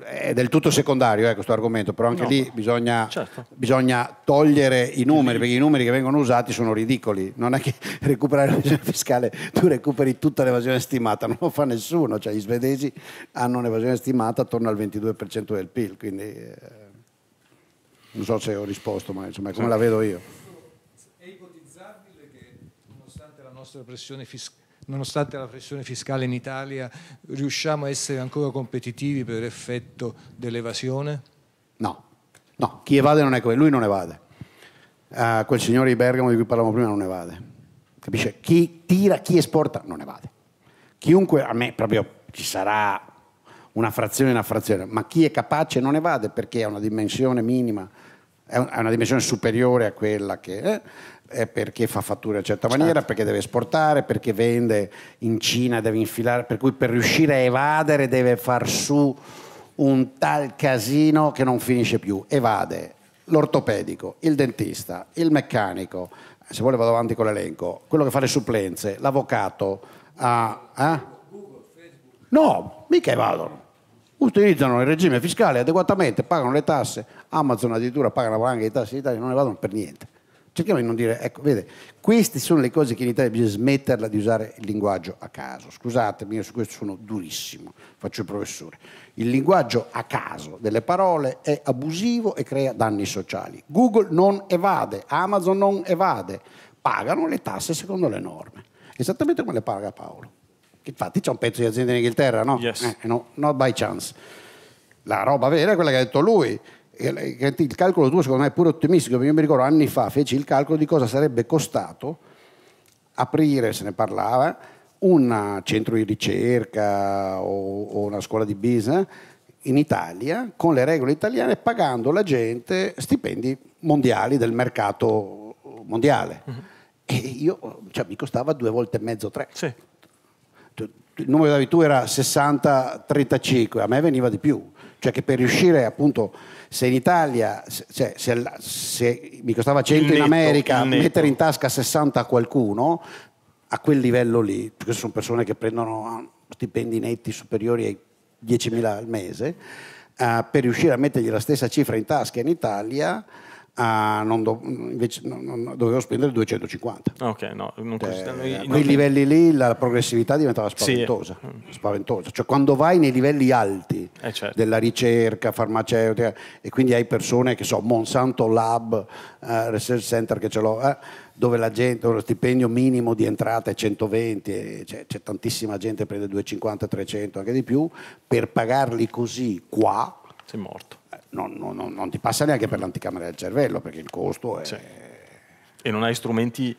è del tutto secondario eh, questo argomento, però anche no, lì bisogna, certo. bisogna, togliere i numeri, perché i numeri che vengono usati sono ridicoli. Non è che [LAUGHS] recuperare l'evasione fiscale, tu recuperi tutta l'evasione stimata, non lo fa nessuno. Cioè, gli svedesi hanno un'evasione stimata attorno al 22% del PIL, quindi eh, non so se ho risposto, ma insomma come certo. la vedo io. È ipotizzabile che nonostante la nostra pressione fiscale nonostante la pressione fiscale in Italia, riusciamo a essere ancora competitivi per effetto dell'evasione? No, no, chi evade non è quello, lui non evade. Uh, quel signore di Bergamo di cui parlavamo prima non evade. Capisce? Chi tira, chi esporta non evade. Chiunque, a me proprio ci sarà una frazione, una frazione, ma chi è capace non evade perché ha una dimensione minima, è una dimensione superiore a quella che... Eh? è perché fa fatture in una certa certo. maniera, perché deve esportare, perché vende in Cina, deve infilare, per cui per riuscire a evadere deve far su un tal casino che non finisce più. Evade l'ortopedico, il dentista, il meccanico, se vuole vado avanti con l'elenco, quello che fa le supplenze, l'avvocato, eh? no, mica evadono. Utilizzano il regime fiscale adeguatamente, pagano le tasse, Amazon addirittura pagano anche i tassi in Italia, non ne vadano per niente cerchiamo di non dire, ecco, vede, queste sono le cose che in Italia bisogna smetterla di usare il linguaggio a caso. Scusatemi, io su questo sono durissimo, faccio il professore. Il linguaggio a caso delle parole è abusivo e crea danni sociali. Google non evade, Amazon non evade, pagano le tasse secondo le norme, esattamente come le paga Paolo. Infatti c'è un pezzo di azienda in Inghilterra, no? Yes. Eh, no, not by chance. La roba vera è quella che ha detto lui il calcolo tuo secondo me è pure ottimistico, perché io mi ricordo anni fa feci il calcolo di cosa sarebbe costato aprire, se ne parlava, un centro di ricerca o, o, una scuola di business in Italia con le regole italiane pagando la gente stipendi mondiali del mercato mondiale. Mm-hmm. E io, cioè, mi costava due volte e mezzo, tre. Sì. Il numero che di tu era 60-35, a me veniva di più. Cioè che per riuscire appunto se in Italia cioè, se, se mi costava 100 in America netto. mettere in tasca 60 a qualcuno a quel livello lì, perché sono persone che prendono ah, stipendi netti superiori ai 10.000 al mese, uh, per riuscire a mettergli la stessa cifra in tasca in Italia non do, invece no, no, dovevo spendere 250. Ok, no, non eh, noi, a quei livelli lì la progressività diventava spaventosa, sì. Mm. spaventosa. Cioè quando vai nei livelli alti eh, certo. della ricerca farmaceutica e quindi hai persone che so, Monsanto Lab, eh, Research Center che ce l'ho, eh, dove la gente, lo stipendio minimo di entrata è 120, c'è, c'è tantissima gente che prende 250, 300, anche di più, per pagarli così qua... Sei morto non, non, non, ti passa neanche per l'anticamera del cervello perché il costo è... Sì. E non hai strumenti...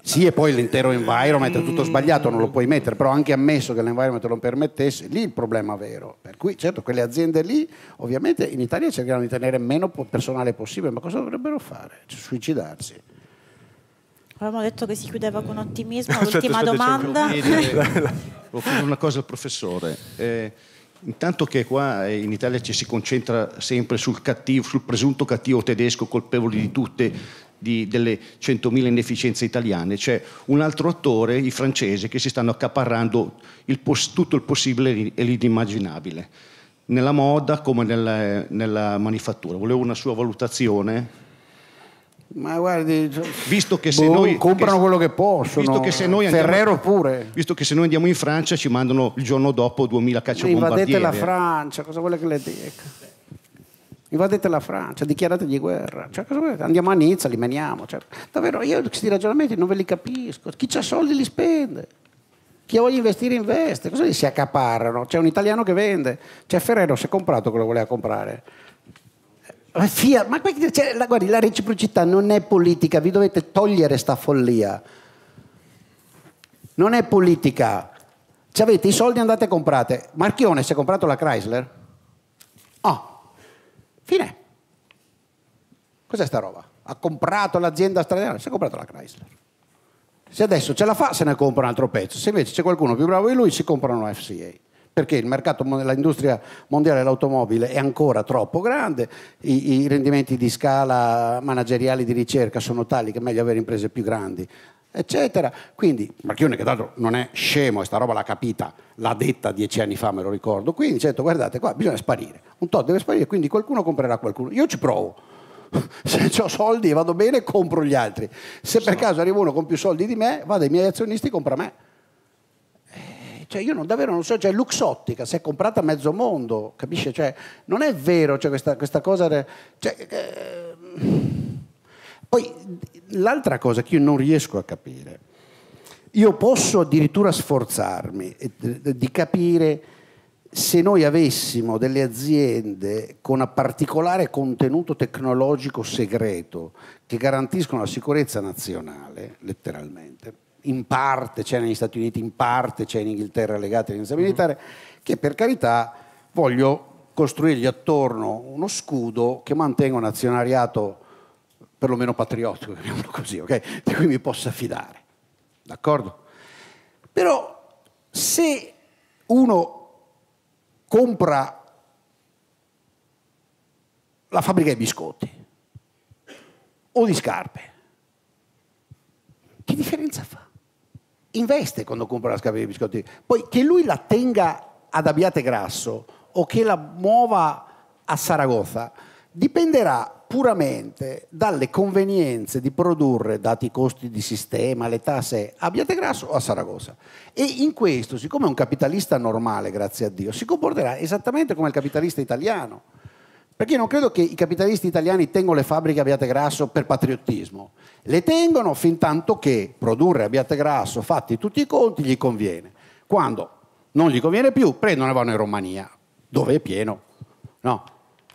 Sì, e poi l'intero environment è tutto sbagliato, non lo puoi mettere, però anche ammesso che l'environment lo permettesse, lì il problema vero. Per cui, certo, quelle aziende lì, ovviamente in Italia cercheranno di tenere meno personale possibile, ma cosa dovrebbero fare? Cioè, suicidarsi. Avevamo detto che si chiudeva con ottimismo. [LAUGHS] L'ultima domanda. Volevo dire una cosa al professore. Eh, Intanto che qua eh, in Italia ci si concentra sempre sul, cattivo, sul presunto cattivo tedesco colpevole di tutte di, delle 100.000 inefficienze italiane, c'è un altro attore, i francesi, che si stanno accaparrando il pos- tutto il possibile e l'inimmaginabile, nella moda come nella, nella manifattura. Volevo una sua valutazione ma guardi, cioè, visto che se boh, noi comprano che, quello che possono, visto che se noi andiamo, Ferrero pure. Visto che se noi andiamo in Francia ci mandano il giorno dopo 2000 cacciabombardieri. Invadete la Francia, cosa vuole che le dica? Invadete la Francia, dichiarategli guerra. Cioè, andiamo a Nizza, li meniamo. Cioè, davvero, io questi ragionamenti non ve li capisco. Chi ha soldi li spende. Chi voglia investire investe. Cosa gli si accaparrano? C'è un italiano che vende. C'è cioè, Ferrero, si è comprato quello che voleva comprare ma, fia, ma cioè, la, guardi, la reciprocità non è politica, vi dovete togliere sta follia. Non è politica. Ci cioè, avete i soldi, andate e comprate. Marchione si è comprato la Chrysler? Oh, fine. Cos'è sta roba? Ha comprato l'azienda straniera, si è comprato la Chrysler. Se adesso ce la fa, se ne compra un altro pezzo. Se invece c'è qualcuno più bravo di lui, si comprano la FCA perché il mercato, l'industria mondiale dell'automobile è ancora troppo grande, i, i rendimenti di scala manageriali di ricerca sono tali che è meglio avere imprese più grandi eccetera. Quindi Marchione, che tra l'altro non è scemo, e sta roba l'ha capita, l'ha detta dieci anni fa, me lo ricordo. Quindi ha detto, guardate qua, bisogna sparire. Un tot deve sparire, quindi qualcuno comprerà qualcuno. Io ci provo. [LAUGHS] Se ho soldi e vado bene, compro gli altri. Se per caso arriva uno con più soldi di me, vado ai miei azionisti e compra me. Cioè, io non, davvero non so, cioè Luxottica si è comprata a mezzo mondo, capisci? Cioè, non è vero cioè, questa, questa, cosa... De, cioè, eh... Poi l'altra cosa che io non riesco a capire, io posso addirittura sforzarmi eh, di capire se noi avessimo delle aziende con un particolare contenuto tecnologico segreto che garantiscono la sicurezza nazionale, letteralmente, in parte c'è negli Stati Uniti, in parte c'è in Inghilterra legata all'inizio militare, mm-hmm. che per carità voglio costruirgli attorno uno scudo che mantenga un azionariato perlomeno patriottico, chiamiamolo così, okay? di cui mi possa fidare. D'accordo? Però se uno compra la fabbrica di biscotti o di scarpe, che differenza fa? investe quando compra la scatola di biscotti. Poi che lui la tenga ad Abbiate Grasso o che la muova a Saragozza dipenderà puramente dalle convenienze di produrre, dati i costi di sistema, le tasse, a Biategrasso o a Saragozza. E in questo, siccome è un capitalista normale, grazie a Dio, si comporterà esattamente come il capitalista italiano. Perché io non credo che i capitalisti italiani tengano le fabbriche a Grasso per patriottismo. Le tengono fin tanto che produrre a Grasso, fatti tutti i conti, gli conviene. Quando non gli conviene più, prendono e vanno in Romania, dove è pieno no?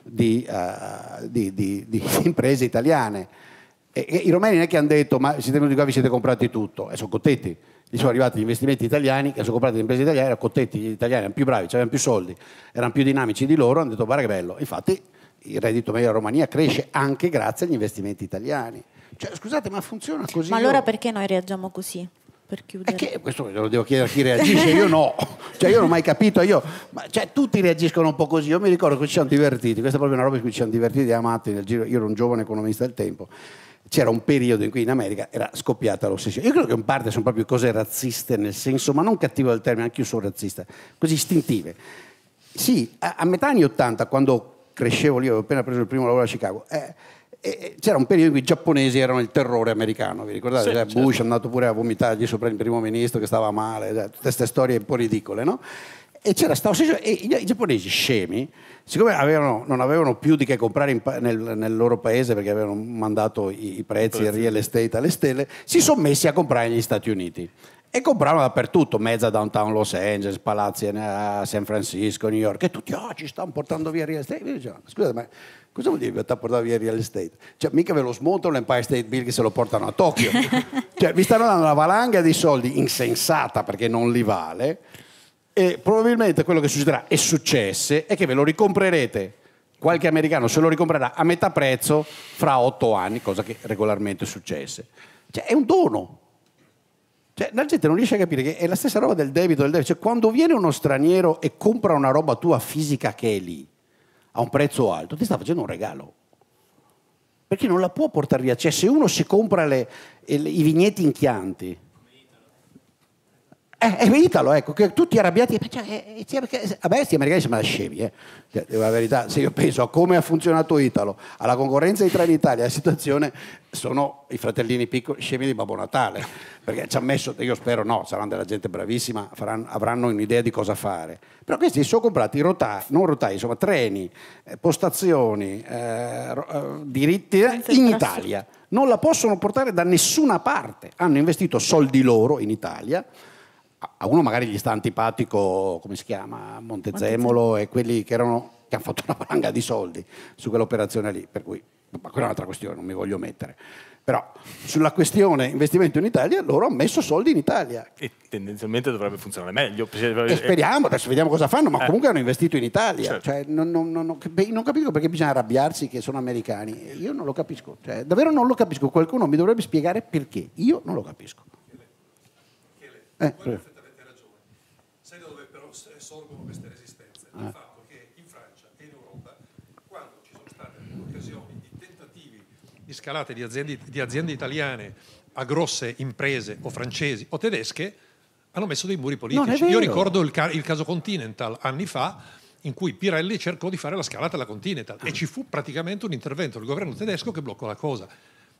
di, uh, di, di, di, [LAUGHS] imprese italiane. E, e I romani non è che hanno detto, ma siete venuti qua, vi siete comprati tutto, e eh, sono contenti Lì sono arrivati gli investimenti italiani che sono comprati le imprese italiane, erano cotetti, gli italiani erano più bravi, avevano più soldi, erano più dinamici di loro, hanno detto guarda che bello. Infatti il reddito medio della Romania cresce anche grazie agli investimenti italiani. Cioè, scusate, ma funziona così? Ma allora io... perché noi reagiamo così? Per chiudere. Che, questo lo devo chiedere a chi reagisce, io no, [LAUGHS] cioè io non ho mai capito, io, ma, cioè, tutti reagiscono un po' così, io mi ricordo che ci siamo divertiti, questa è proprio una roba in cui ci siamo divertiti amati nel giro, io ero un giovane economista del tempo, c'era un periodo in cui in America era scoppiata l'ossessione. Io credo che in parte sono proprio cose razziste nel senso, ma non cattivo del termine, anche io sono razzista, così istintive. Sì, a, a metà anni Ottanta, quando crescevo lì, avevo appena preso il primo lavoro a Chicago, eh, eh, c'era un periodo in cui i giapponesi erano il terrore americano, vi ricordate? Sì, cioè, certo. Bush è andato pure a vomitargli sopra il primo ministro che stava male, cioè, tutte queste storie un po' ridicole, no? E c'era sta ossessione, e i, i giapponesi scemi siccome avevano, non avevano più di che comprare pa- nel, nel, loro paese perché avevano mandato i, i prezzi, il real estate alle stelle, si sono messi a comprare negli Stati Uniti. E compravano dappertutto, mezza downtown Los Angeles, palazzi a eh, San Francisco, New York, e tutti, oh, ci stanno portando via real estate. Io dicevo, scusate, ma cosa vuol dire che stanno portando via real estate? Cioè, mica ve lo smontano l'Empire State Bill che se lo portano a Tokyo. [LAUGHS] cioè, vi stanno dando una valanga di soldi insensata perché non li vale, e probabilmente quello che succederà e successe è che ve lo ricomprerete. Qualche americano se lo ricomprerà a metà prezzo fra otto anni, cosa che regolarmente successe. Cioè, è un dono. Cioè, la gente non riesce a capire che è la stessa roba del debito, del debito. Cioè, quando viene uno straniero e compra una roba tua fisica che è lì, a un prezzo alto, ti sta facendo un regalo. Perché non la può portare via. Cioè, se uno si compra le, le, i vigneti in Chianti, eh, è Italo, ecco, che tutti arrabbiati, cioè, eh, eh, a me questi americani sembrano scemi, eh. Cioè, la verità, se io penso a come ha funzionato Italo, alla concorrenza di Trenitalia, la situazione, sono i fratellini piccoli scemi di Babbo Natale, perché ci ha messo, io spero no, saranno della gente bravissima, faranno, avranno un'idea di cosa fare, però questi sono comprati rotai, non rotai, insomma treni, postazioni, eh, diritti in Italia, non la possono portare da nessuna parte, hanno investito soldi loro in Italia, a uno magari gli sta antipatico, come si chiama, Montezemolo e quelli che, erano, che hanno fatto una valanga di soldi su quell'operazione lì, per cui ma quella è un'altra questione, non mi voglio mettere. Però sulla questione investimento in Italia, loro hanno messo soldi in Italia. E tendenzialmente dovrebbe funzionare meglio. Cioè, e speriamo, adesso vediamo cosa fanno, ma eh. comunque hanno investito in Italia. Certo. Cioè, non, non, non, non, capisco perché bisogna arrabbiarsi che sono americani. Io non lo capisco. Cioè, davvero non lo capisco. Qualcuno mi dovrebbe spiegare perché. Io non lo capisco. Eh, però sorgono queste resistenze dal eh. fatto che in Francia e in Europa, quando ci sono state occasioni di tentativi di scalate di aziende, di aziende italiane a grosse imprese o francesi o tedesche, hanno messo dei muri politici. Io ricordo il, ca il caso Continental anni fa, in cui Pirelli cercò di fare la scalata alla Continental e ah. ci fu praticamente un intervento del governo tedesco che bloccò la cosa.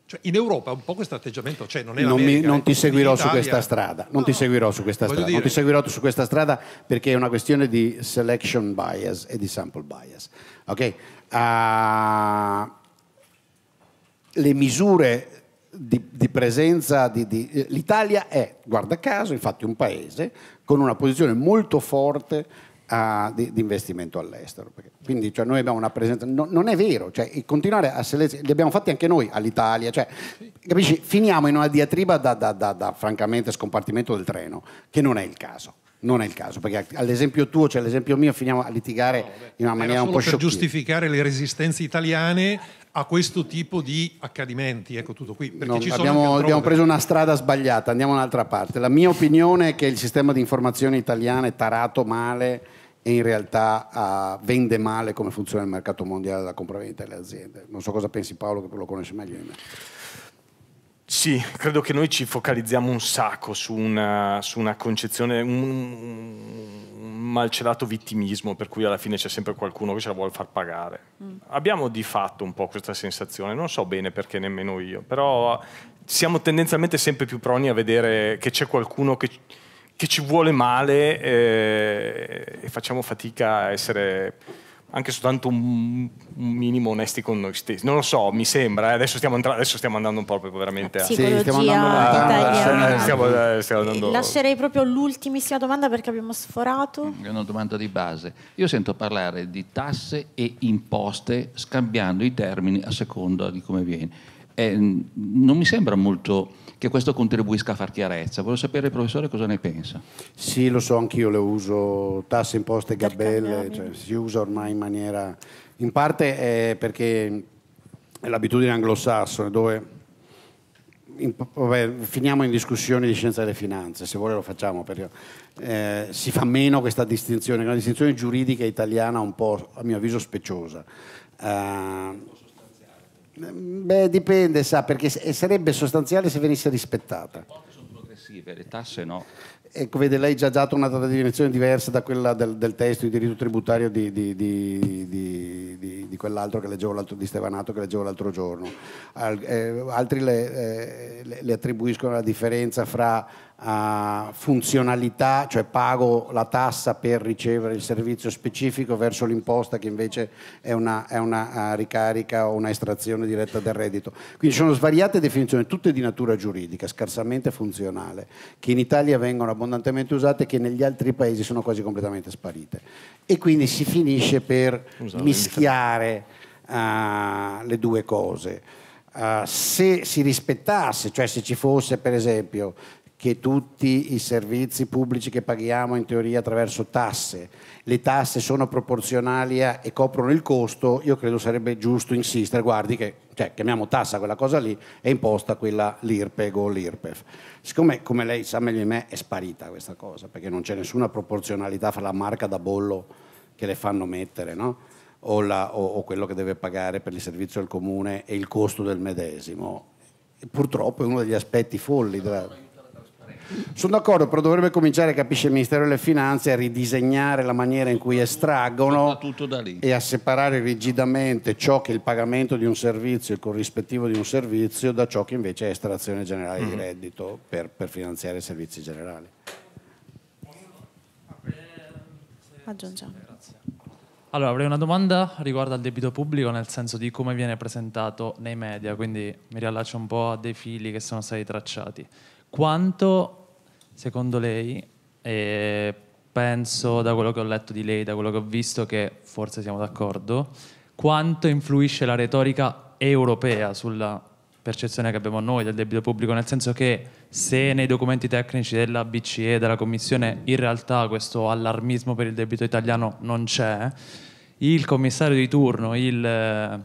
Cioè, in Europa un po' questo atteggiamento cioè non è non, mi, non, ti seguirò su questa strada, non no, ti seguirò su questa strada, dire. non ti seguirò su questa strada perché è una questione di selection bias e di sample bias. Okay? Uh, le misure di, di presenza di, di, l'Italia è, guarda caso, infatti un paese con una posizione molto forte uh, di, di, investimento all'estero. Quindi cioè, noi abbiamo una presenza, no, non è vero, cioè, continuare a selezionare, li abbiamo fatti anche noi all'Italia, cioè, capisci? Finiamo in una diatriba da, da, da, da francamente scompartimento del treno, che non è il caso non è il caso, perché all'esempio tuo, cioè all'esempio mio, finiamo a litigare no, beh, in una maniera un po' sciocchina. per giustificare le resistenze italiane a questo tipo di accadimenti. Ecco tutto qui. No, abbiamo, abbiamo, preso una strada sbagliata, andiamo un'altra parte. La mia opinione è che il sistema di informazione italiano è tarato male e in realtà uh, vende male come funziona il mercato mondiale della compravendita delle aziende. Non so cosa pensi Paolo che lo conosce meglio di me. Sì, credo che noi ci focalizziamo un sacco su una, su una concezione, un, un, malcelato vittimismo, per cui alla fine c'è sempre qualcuno che ce la vuole far pagare. Mm. Abbiamo di fatto un po' questa sensazione, non so bene perché nemmeno io, però siamo tendenzialmente sempre più proni a vedere che c'è qualcuno che, che ci vuole male eh, e facciamo fatica a essere anche soltanto un, un, minimo onesti con noi stessi. Non lo so, mi sembra, eh, adesso, stiamo entra- adesso, stiamo andando un po' proprio veramente a... Sì, stiamo andando, a... Eh, eh, stiamo, eh, stiamo andando... Lascerei proprio l'ultimissima domanda perché abbiamo sforato. È una domanda di base. Io sento parlare di tasse e imposte scambiando i termini a seconda di come viene. Eh, non mi sembra molto che questo contribuisca a far chiarezza. Volevo sapere, professore, cosa ne pensa. Sì, lo so, anch'io le uso, tasse, imposte, gabelle, cioè, si usa ormai in maniera... In parte è perché è l'abitudine anglosassone dove in, vabbè, finiamo in discussioni di scienza delle finanze, se vuole lo facciamo, perché eh, si fa meno questa distinzione, una distinzione giuridica italiana un po', a mio avviso, speciosa. Uh, eh, Mm, beh, dipende, sa, perché eh, sarebbe sostanziale se venisse rispettata. Le sono progressive, le tasse no. Ecco, eh, vede, lei ha già dato una data di direzione diversa da quella del, del testo di diritto tributario di, di, di, di di quell'altro che leggevo l'altro di Stevanato che leggevo l'altro giorno. Al, eh, altri le, eh, le, attribuiscono la differenza fra uh, funzionalità, cioè pago la tassa per ricevere il servizio specifico verso l'imposta che invece è una, è una uh, ricarica o una estrazione diretta del reddito. Quindi sono svariate definizioni, tutte di natura giuridica, scarsamente funzionale, che in Italia vengono abbondantemente usate e che negli altri paesi sono quasi completamente sparite. E quindi si finisce per mischiare fare uh, le due cose. Uh, se si rispettasse, cioè se ci fosse per esempio che tutti i servizi pubblici che paghiamo in teoria attraverso tasse, le tasse sono proporzionali e coprono il costo, io credo sarebbe giusto insistere, guardi che cioè, chiamiamo tassa quella cosa lì e imposta quella l'IRPEG o l'IRPEF. Siccome, come lei sa meglio di me, è sparita questa cosa, perché non c'è nessuna proporzionalità fra la marca da bollo che le fanno mettere, no? o, la, o, o quello che deve pagare per il servizio del comune e il costo del medesimo. E purtroppo è uno degli aspetti folli della... Sono d'accordo, però dovrebbe cominciare, capisce il Ministero delle Finanze, a ridisegnare la maniera in cui estraggono e a separare rigidamente ciò che è il pagamento di un servizio, il corrispettivo di un servizio, da ciò che invece è estrazione generale di mm-hmm. reddito per, per, finanziare i servizi generali. Aggiungiamo. Allora, avrei una domanda riguardo al debito pubblico, nel senso di come viene presentato nei media, quindi mi riallaccio un po' a dei fili che sono stati tracciati. Quanto, secondo lei, e penso da quello che ho letto di lei, da quello che ho visto, che forse siamo d'accordo, quanto influisce la retorica europea sulla percezione che abbiamo noi del debito pubblico, nel senso che se nei documenti tecnici della BCE, della Commissione, in realtà questo allarmismo per il debito italiano non c'è, il commissario di turno, il eh,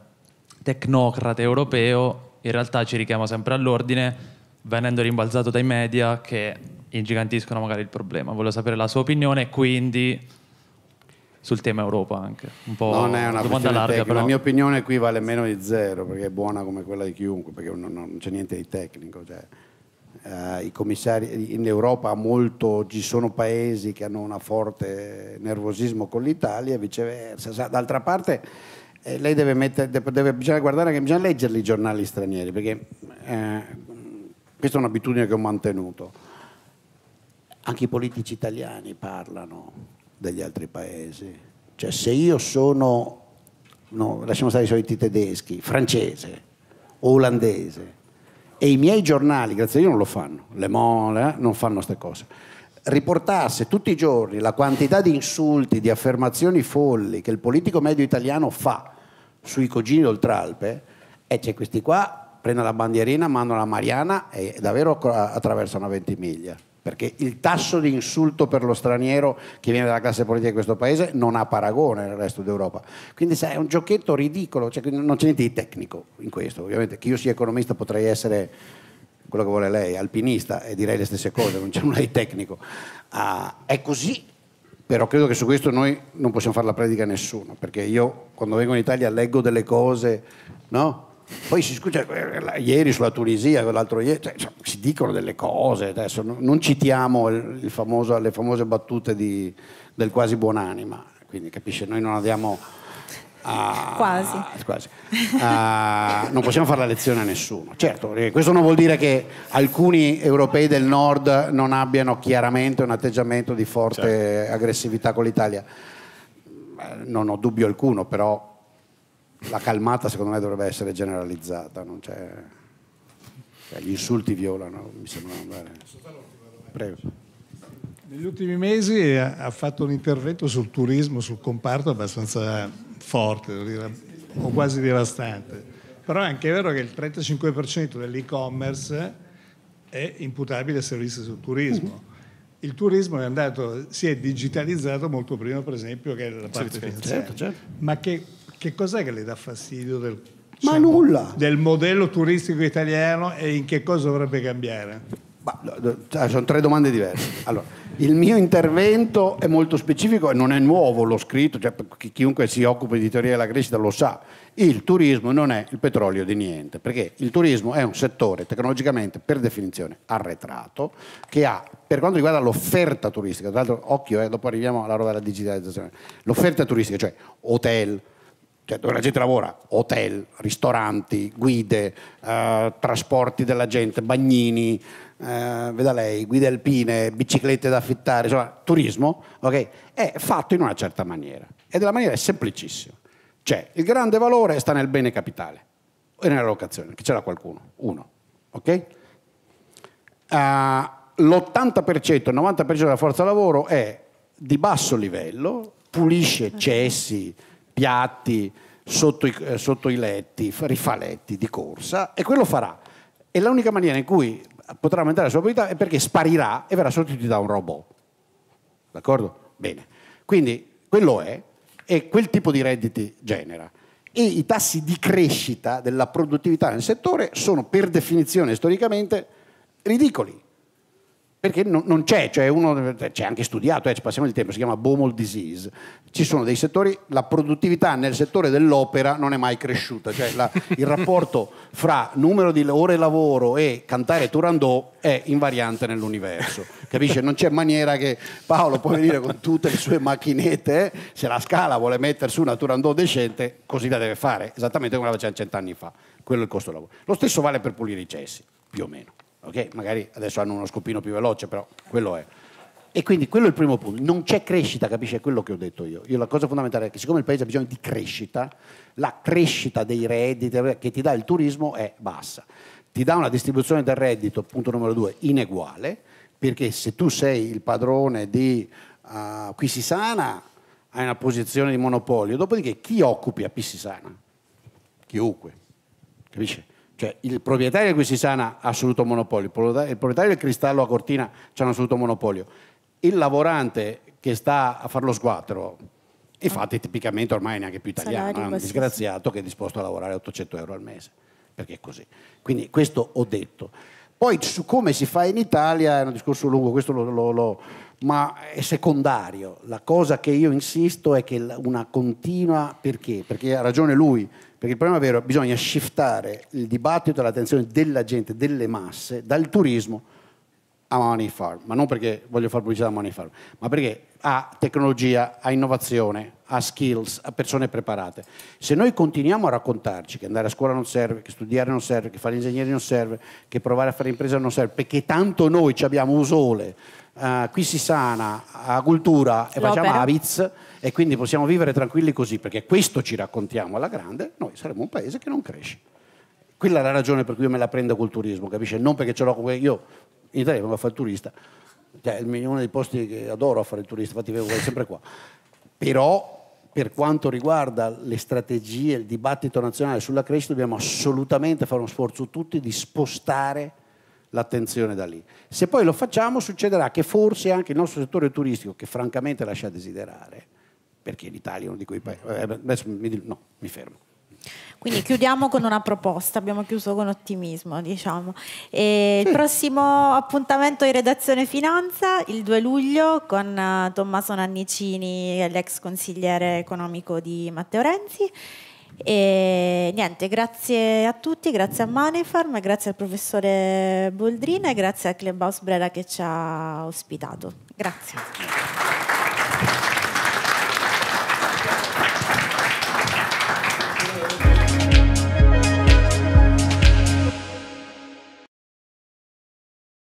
tecnocrate europeo, in realtà ci richiama sempre all'ordine, venendo rimbalzato dai media che ingigantiscono magari il problema. Volevo sapere la sua opinione, quindi sul tema Europa anche. Un po' non è una domanda larga, tecnica, però. La mia opinione qui vale meno di zero, perché è buona come quella di chiunque, perché non, non c'è niente di tecnico. Cioè eh, i commissari in Europa molto, ci sono paesi che hanno un forte nervosismo con l'Italia, e viceversa. D'altra parte eh, lei deve, mettere, deve, bisogna guardare anche, bisogna leggere i giornali stranieri, perché eh, questa è un'abitudine che ho mantenuto. Anche i politici italiani parlano degli altri paesi. Cioè se io sono, no, lasciamo stare i soliti tedeschi, francese o olandese, e i miei giornali, grazie a Dio, non lo fanno, Le mole eh, non fanno queste cose, riportasse tutti i giorni la quantità di insulti, di affermazioni folli che il politico medio italiano fa sui cugini d'Oltralpe, e c'è questi qua, prendono la bandierina, mandano la Mariana e davvero attraversano a 20 miglia perché il tasso di insulto per lo straniero che viene dalla classe politica di questo paese non ha paragone nel resto d'Europa. Quindi sai, è un giochetto ridicolo, cioè, non c'è niente di tecnico in questo. Ovviamente che io sia economista potrei essere quello che vuole lei, alpinista, e direi le stesse cose, non c'è [LAUGHS] nulla di tecnico. Ah, è così, però credo che su questo noi non possiamo fare la predica a nessuno, perché io quando vengo in Italia leggo delle cose, no? Poi si scusa, ieri sulla Tunisia, l'altro ieri, cioè, si dicono delle cose, adesso non citiamo il, famoso, le famose battute di, del quasi buonanima, quindi capisce, noi non andiamo a... Quasi. quasi a, non possiamo fare la lezione a nessuno. Certo, eh, questo non vuol dire che alcuni europei del nord non abbiano chiaramente un atteggiamento di forte certo. aggressività con l'Italia, eh, non ho dubbio alcuno, però la calmata secondo me dovrebbe essere generalizzata, non cioè, gli insulti violano, mi sembra andare. Prego. Negli ultimi mesi ha fatto un intervento sul turismo, sul comparto abbastanza forte, o quasi devastante. Però è anche vero che il 35% dell'e-commerce è imputabile a servizi sul turismo. Il turismo è andato, si è digitalizzato molto prima, per esempio, che la parte finanziaria, certo, certo. ma che che cos'è che le dà fastidio del, Ma cioè, nulla. del modello turistico italiano e in che cosa dovrebbe cambiare? Ma, cioè, sono tre domande diverse. Allora, il mio intervento è molto specifico e non è nuovo, l'ho scritto, cioè, chiunque si occupa di teoria della crescita lo sa. Il turismo non è il petrolio di niente, perché il turismo è un settore tecnologicamente, per definizione, arretrato, che ha, per quanto riguarda l'offerta turistica, tra l'altro occhio, eh, dopo arriviamo alla roba della digitalizzazione, l'offerta turistica, cioè hotel, cioè dove la gente lavora, hotel, ristoranti, guide, eh, trasporti della gente, bagnini, eh, veda lei, guide alpine, biciclette da affittare, insomma, turismo, okay, è fatto in una certa maniera. E della maniera è semplicissima. Cioè, il grande valore sta nel bene capitale e nella locazione, che ce l'ha qualcuno, uno, ok? Uh, eh, l'80%, il 90% della forza lavoro è di basso livello, pulisce cessi, piatti sotto i, eh, sotto i letti, rifaletti di corsa, e quello farà. E l'unica maniera in cui potrà aumentare la sua abilità è perché sparirà e verrà sostituito da un robot. D'accordo? Bene. Quindi quello è e quel tipo di redditi genera. E i tassi di crescita della produttività nel settore sono per definizione storicamente ridicoli perché non, non c'è, cioè uno c'è anche studiato, eh, passiamo il tempo, si chiama Bommel disease. Ci sono dei settori, la produttività nel settore dell'opera non è mai cresciuta, cioè la, il rapporto fra numero di ore lavoro e cantare Turandot è invariante nell'universo. Capisce? Non c'è maniera che Paolo può venire con tutte le sue macchinette, eh, se la scala vuole mettere su una Turandot decente, così la deve fare, esattamente come la faceva cent'anni fa. Quello è il costo del lavoro. Lo stesso vale per pulire i cessi, più o meno ok? Magari adesso hanno uno scopino più veloce, però quello è. E quindi quello è il primo punto, non c'è crescita, capisci? È quello che ho detto io. io. La cosa fondamentale è che siccome il paese ha bisogno di crescita, la crescita dei redditi che ti dà il turismo è bassa. Ti dà una distribuzione del reddito, punto numero due, ineguale, perché se tu sei il padrone di uh, ah, sana, hai una posizione di monopolio, dopodiché chi occupi a Pissisana? Chiunque, capisci? Cioè, il proprietario di sana ha assoluto monopolio, il proprietario del cristallo a Cortina c'è un assoluto monopolio, il lavorante che sta a fare lo sguattero, infatti ah. tipicamente ormai neanche più italiano, Salari è un disgraziato che è disposto a lavorare 800 euro al mese, perché è così. Quindi questo ho detto. Poi su come si fa in Italia è un discorso lungo, questo lo, lo, lo, ma è secondario. La cosa che io insisto è che una continua, perché? Perché ha ragione lui, perché il problema è vero, bisogna shiftare il dibattito e l'attenzione della gente, delle masse, dal turismo a Money Farm. Ma non perché voglio fare pubblicità a Money Farm, ma perché ha tecnologia, ha innovazione, ha skills, ha persone preparate. Se noi continuiamo a raccontarci che andare a scuola non serve, che studiare non serve, che fare l'ingegnere non serve, che provare a fare impresa non serve, perché tanto noi abbiamo un sole eh, qui si sana a cultura e facciamo Aviz e quindi possiamo vivere tranquilli così perché questo ci raccontiamo alla grande, noi saremo un paese che non cresce. Quella è la ragione per cui io me la prendo col turismo, capisci? Non perché ce l'ho con io in Italia vengo a fare il turista, cioè, è uno dei posti che adoro a fare il turista, infatti vengo sempre qua. Però per quanto riguarda le strategie, il dibattito nazionale sulla crescita, dobbiamo assolutamente fare uno sforzo tutti di spostare l'attenzione da lì. Se poi lo facciamo succederà che forse anche il nostro settore turistico, che francamente lascia desiderare, perché l'Italia è uno di quei paesi... Eh, mi, no, mi fermo. Quindi chiudiamo con una proposta, abbiamo chiuso con ottimismo, diciamo. E il prossimo appuntamento in redazione Finanza, il 2 luglio, con eh, Tommaso Nannicini, l'ex consigliere economico di Matteo Renzi. E niente, grazie a tutti, grazie a Manifarm, grazie al professore Boldrina e grazie a Clubhouse Brera che ci ha ospitato. Grazie.